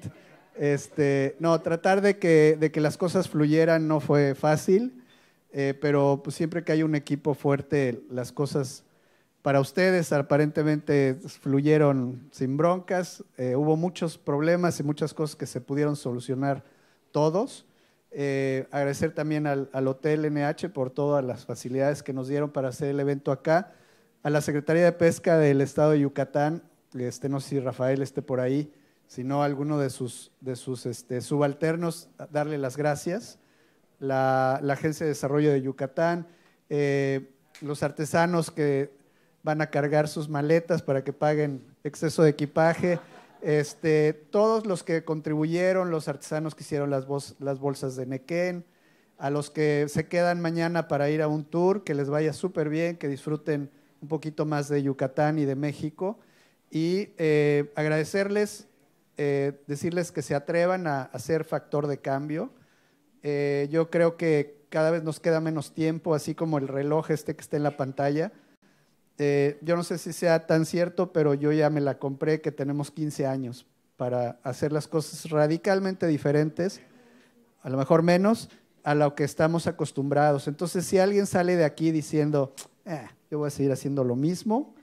Este, no, tratar de que, de que las cosas fluyeran no fue fácil, eh, pero pues, siempre que hay un equipo fuerte, las cosas para ustedes aparentemente fluyeron sin broncas, eh, hubo muchos problemas y muchas cosas que se pudieron solucionar todos. Eh, agradecer también al, Hotel NH por todas las facilidades que nos dieron para hacer el evento acá, a la Secretaría de Pesca del Estado de Yucatán, este, no sé si Rafael esté por ahí, sino alguno de sus, de sus este, subalternos, darle las gracias, la, Agencia de Desarrollo de Yucatán, eh, los artesanos que van a cargar sus maletas para que paguen exceso de equipaje. Este, todos los que contribuyeron, los artesanos que hicieron las, bolsas de Nequén, a los que se quedan mañana para ir a un tour, que les vaya súper bien, que disfruten un poquito más de Yucatán y de México. Y eh, agradecerles, eh, decirles que se atrevan a, ser factor de cambio. Eh, yo creo que cada vez nos queda menos tiempo, así como el reloj este que está en la pantalla eh, yo no sé si sea tan cierto, pero yo ya me la compré que tenemos 15 años para hacer las cosas radicalmente diferentes, a lo mejor menos a lo que estamos acostumbrados. Entonces, si alguien sale de aquí diciendo, ah, yo voy a seguir haciendo lo mismo,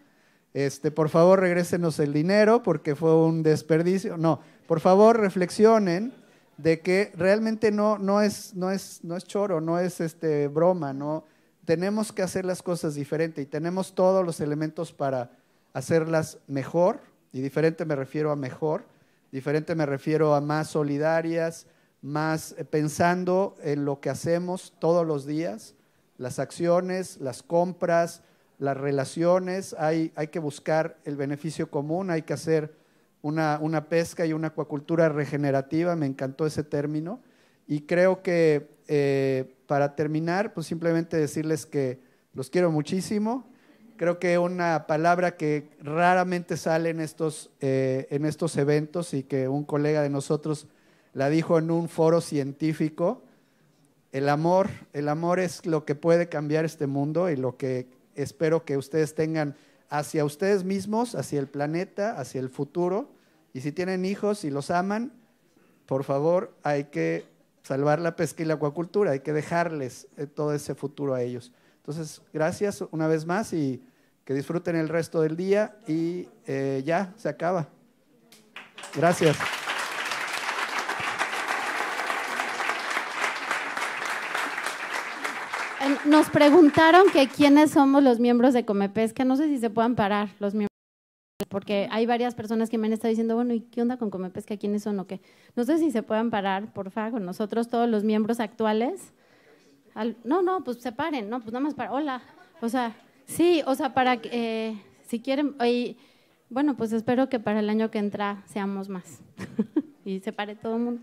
este, por favor regrésenos el dinero porque fue un desperdicio. No, por favor reflexionen de que realmente no, es, no, es, no es choro, no es este, broma, no, tenemos que hacer las cosas diferente y tenemos todos los elementos para hacerlas mejor, y diferente me refiero a mejor, diferente me refiero a más solidarias, más eh, pensando en lo que hacemos todos los días, las acciones, las compras, las relaciones, hay, hay que buscar el beneficio común, hay que hacer una, una pesca y una acuacultura regenerativa, me encantó ese término, y creo que... Eh, para terminar, pues simplemente decirles que los quiero muchísimo. Creo que una palabra que raramente sale en estos, eh, en estos eventos y que un colega de nosotros la dijo en un foro científico, el amor, el amor es lo que puede cambiar este mundo y lo que espero que ustedes tengan hacia ustedes mismos, hacia el planeta, hacia el futuro. Y si tienen hijos y los aman, por favor, hay que salvar la pesca y la acuacultura, hay que dejarles eh, todo ese futuro a ellos. Entonces, gracias una vez más y que disfruten el resto del día y eh, ya se acaba. Gracias. Nos preguntaron que quiénes somos los miembros de Comepesca. No sé si se puedan parar los miembros porque hay varias personas que me han estado diciendo, bueno, ¿y qué onda con Comepesca? ¿Quiénes son o qué? No sé si se puedan parar, por favor, con nosotros, todos los miembros actuales. no, no, pues se paren, no, pues nada más para, hola. O sea, sí, o sea, para que, eh, si quieren, bueno, pues espero que para el año que entra seamos más y se pare todo el mundo.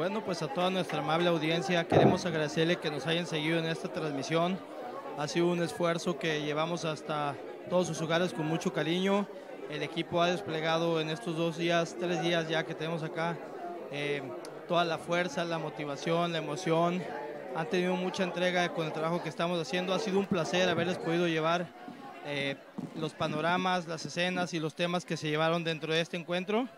bueno, pues a toda nuestra amable audiencia queremos agradecerle que nos hayan seguido en esta transmisión. Ha sido un esfuerzo que llevamos hasta todos sus hogares con mucho cariño. El equipo ha desplegado en estos dos días, tres días ya que tenemos acá, eh, toda la fuerza, la motivación, la emoción. Han tenido mucha entrega con el trabajo que estamos haciendo. Ha sido un placer haberles podido llevar eh, los panoramas, las escenas y los temas que se llevaron dentro de este encuentro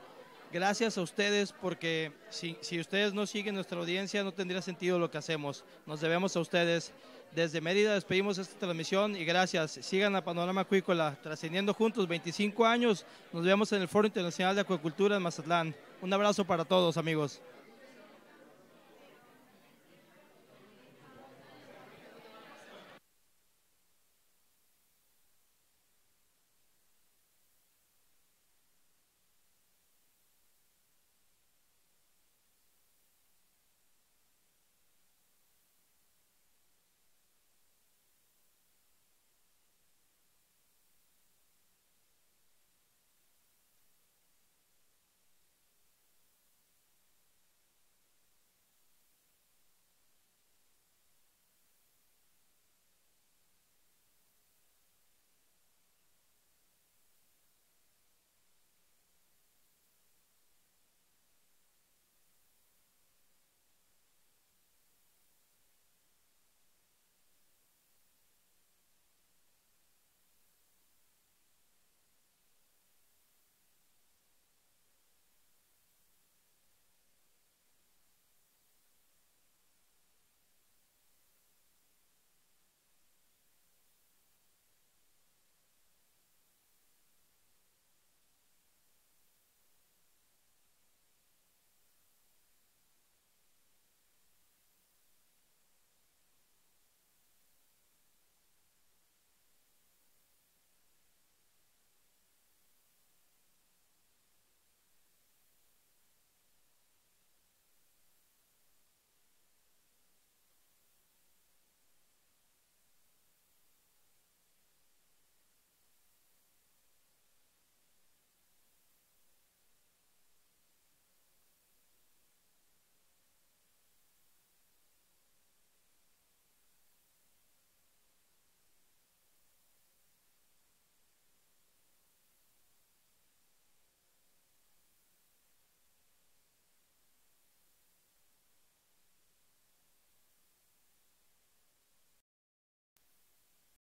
gracias a ustedes porque si, ustedes no siguen nuestra audiencia no tendría sentido lo que hacemos. Nos debemos a ustedes. Desde Mérida despedimos esta transmisión y gracias. Sigan a Panorama Acuícola, trascendiendo juntos 25 años. Nos vemos en el Foro Internacional de Acuacultura en Mazatlán. Un abrazo para todos, amigos.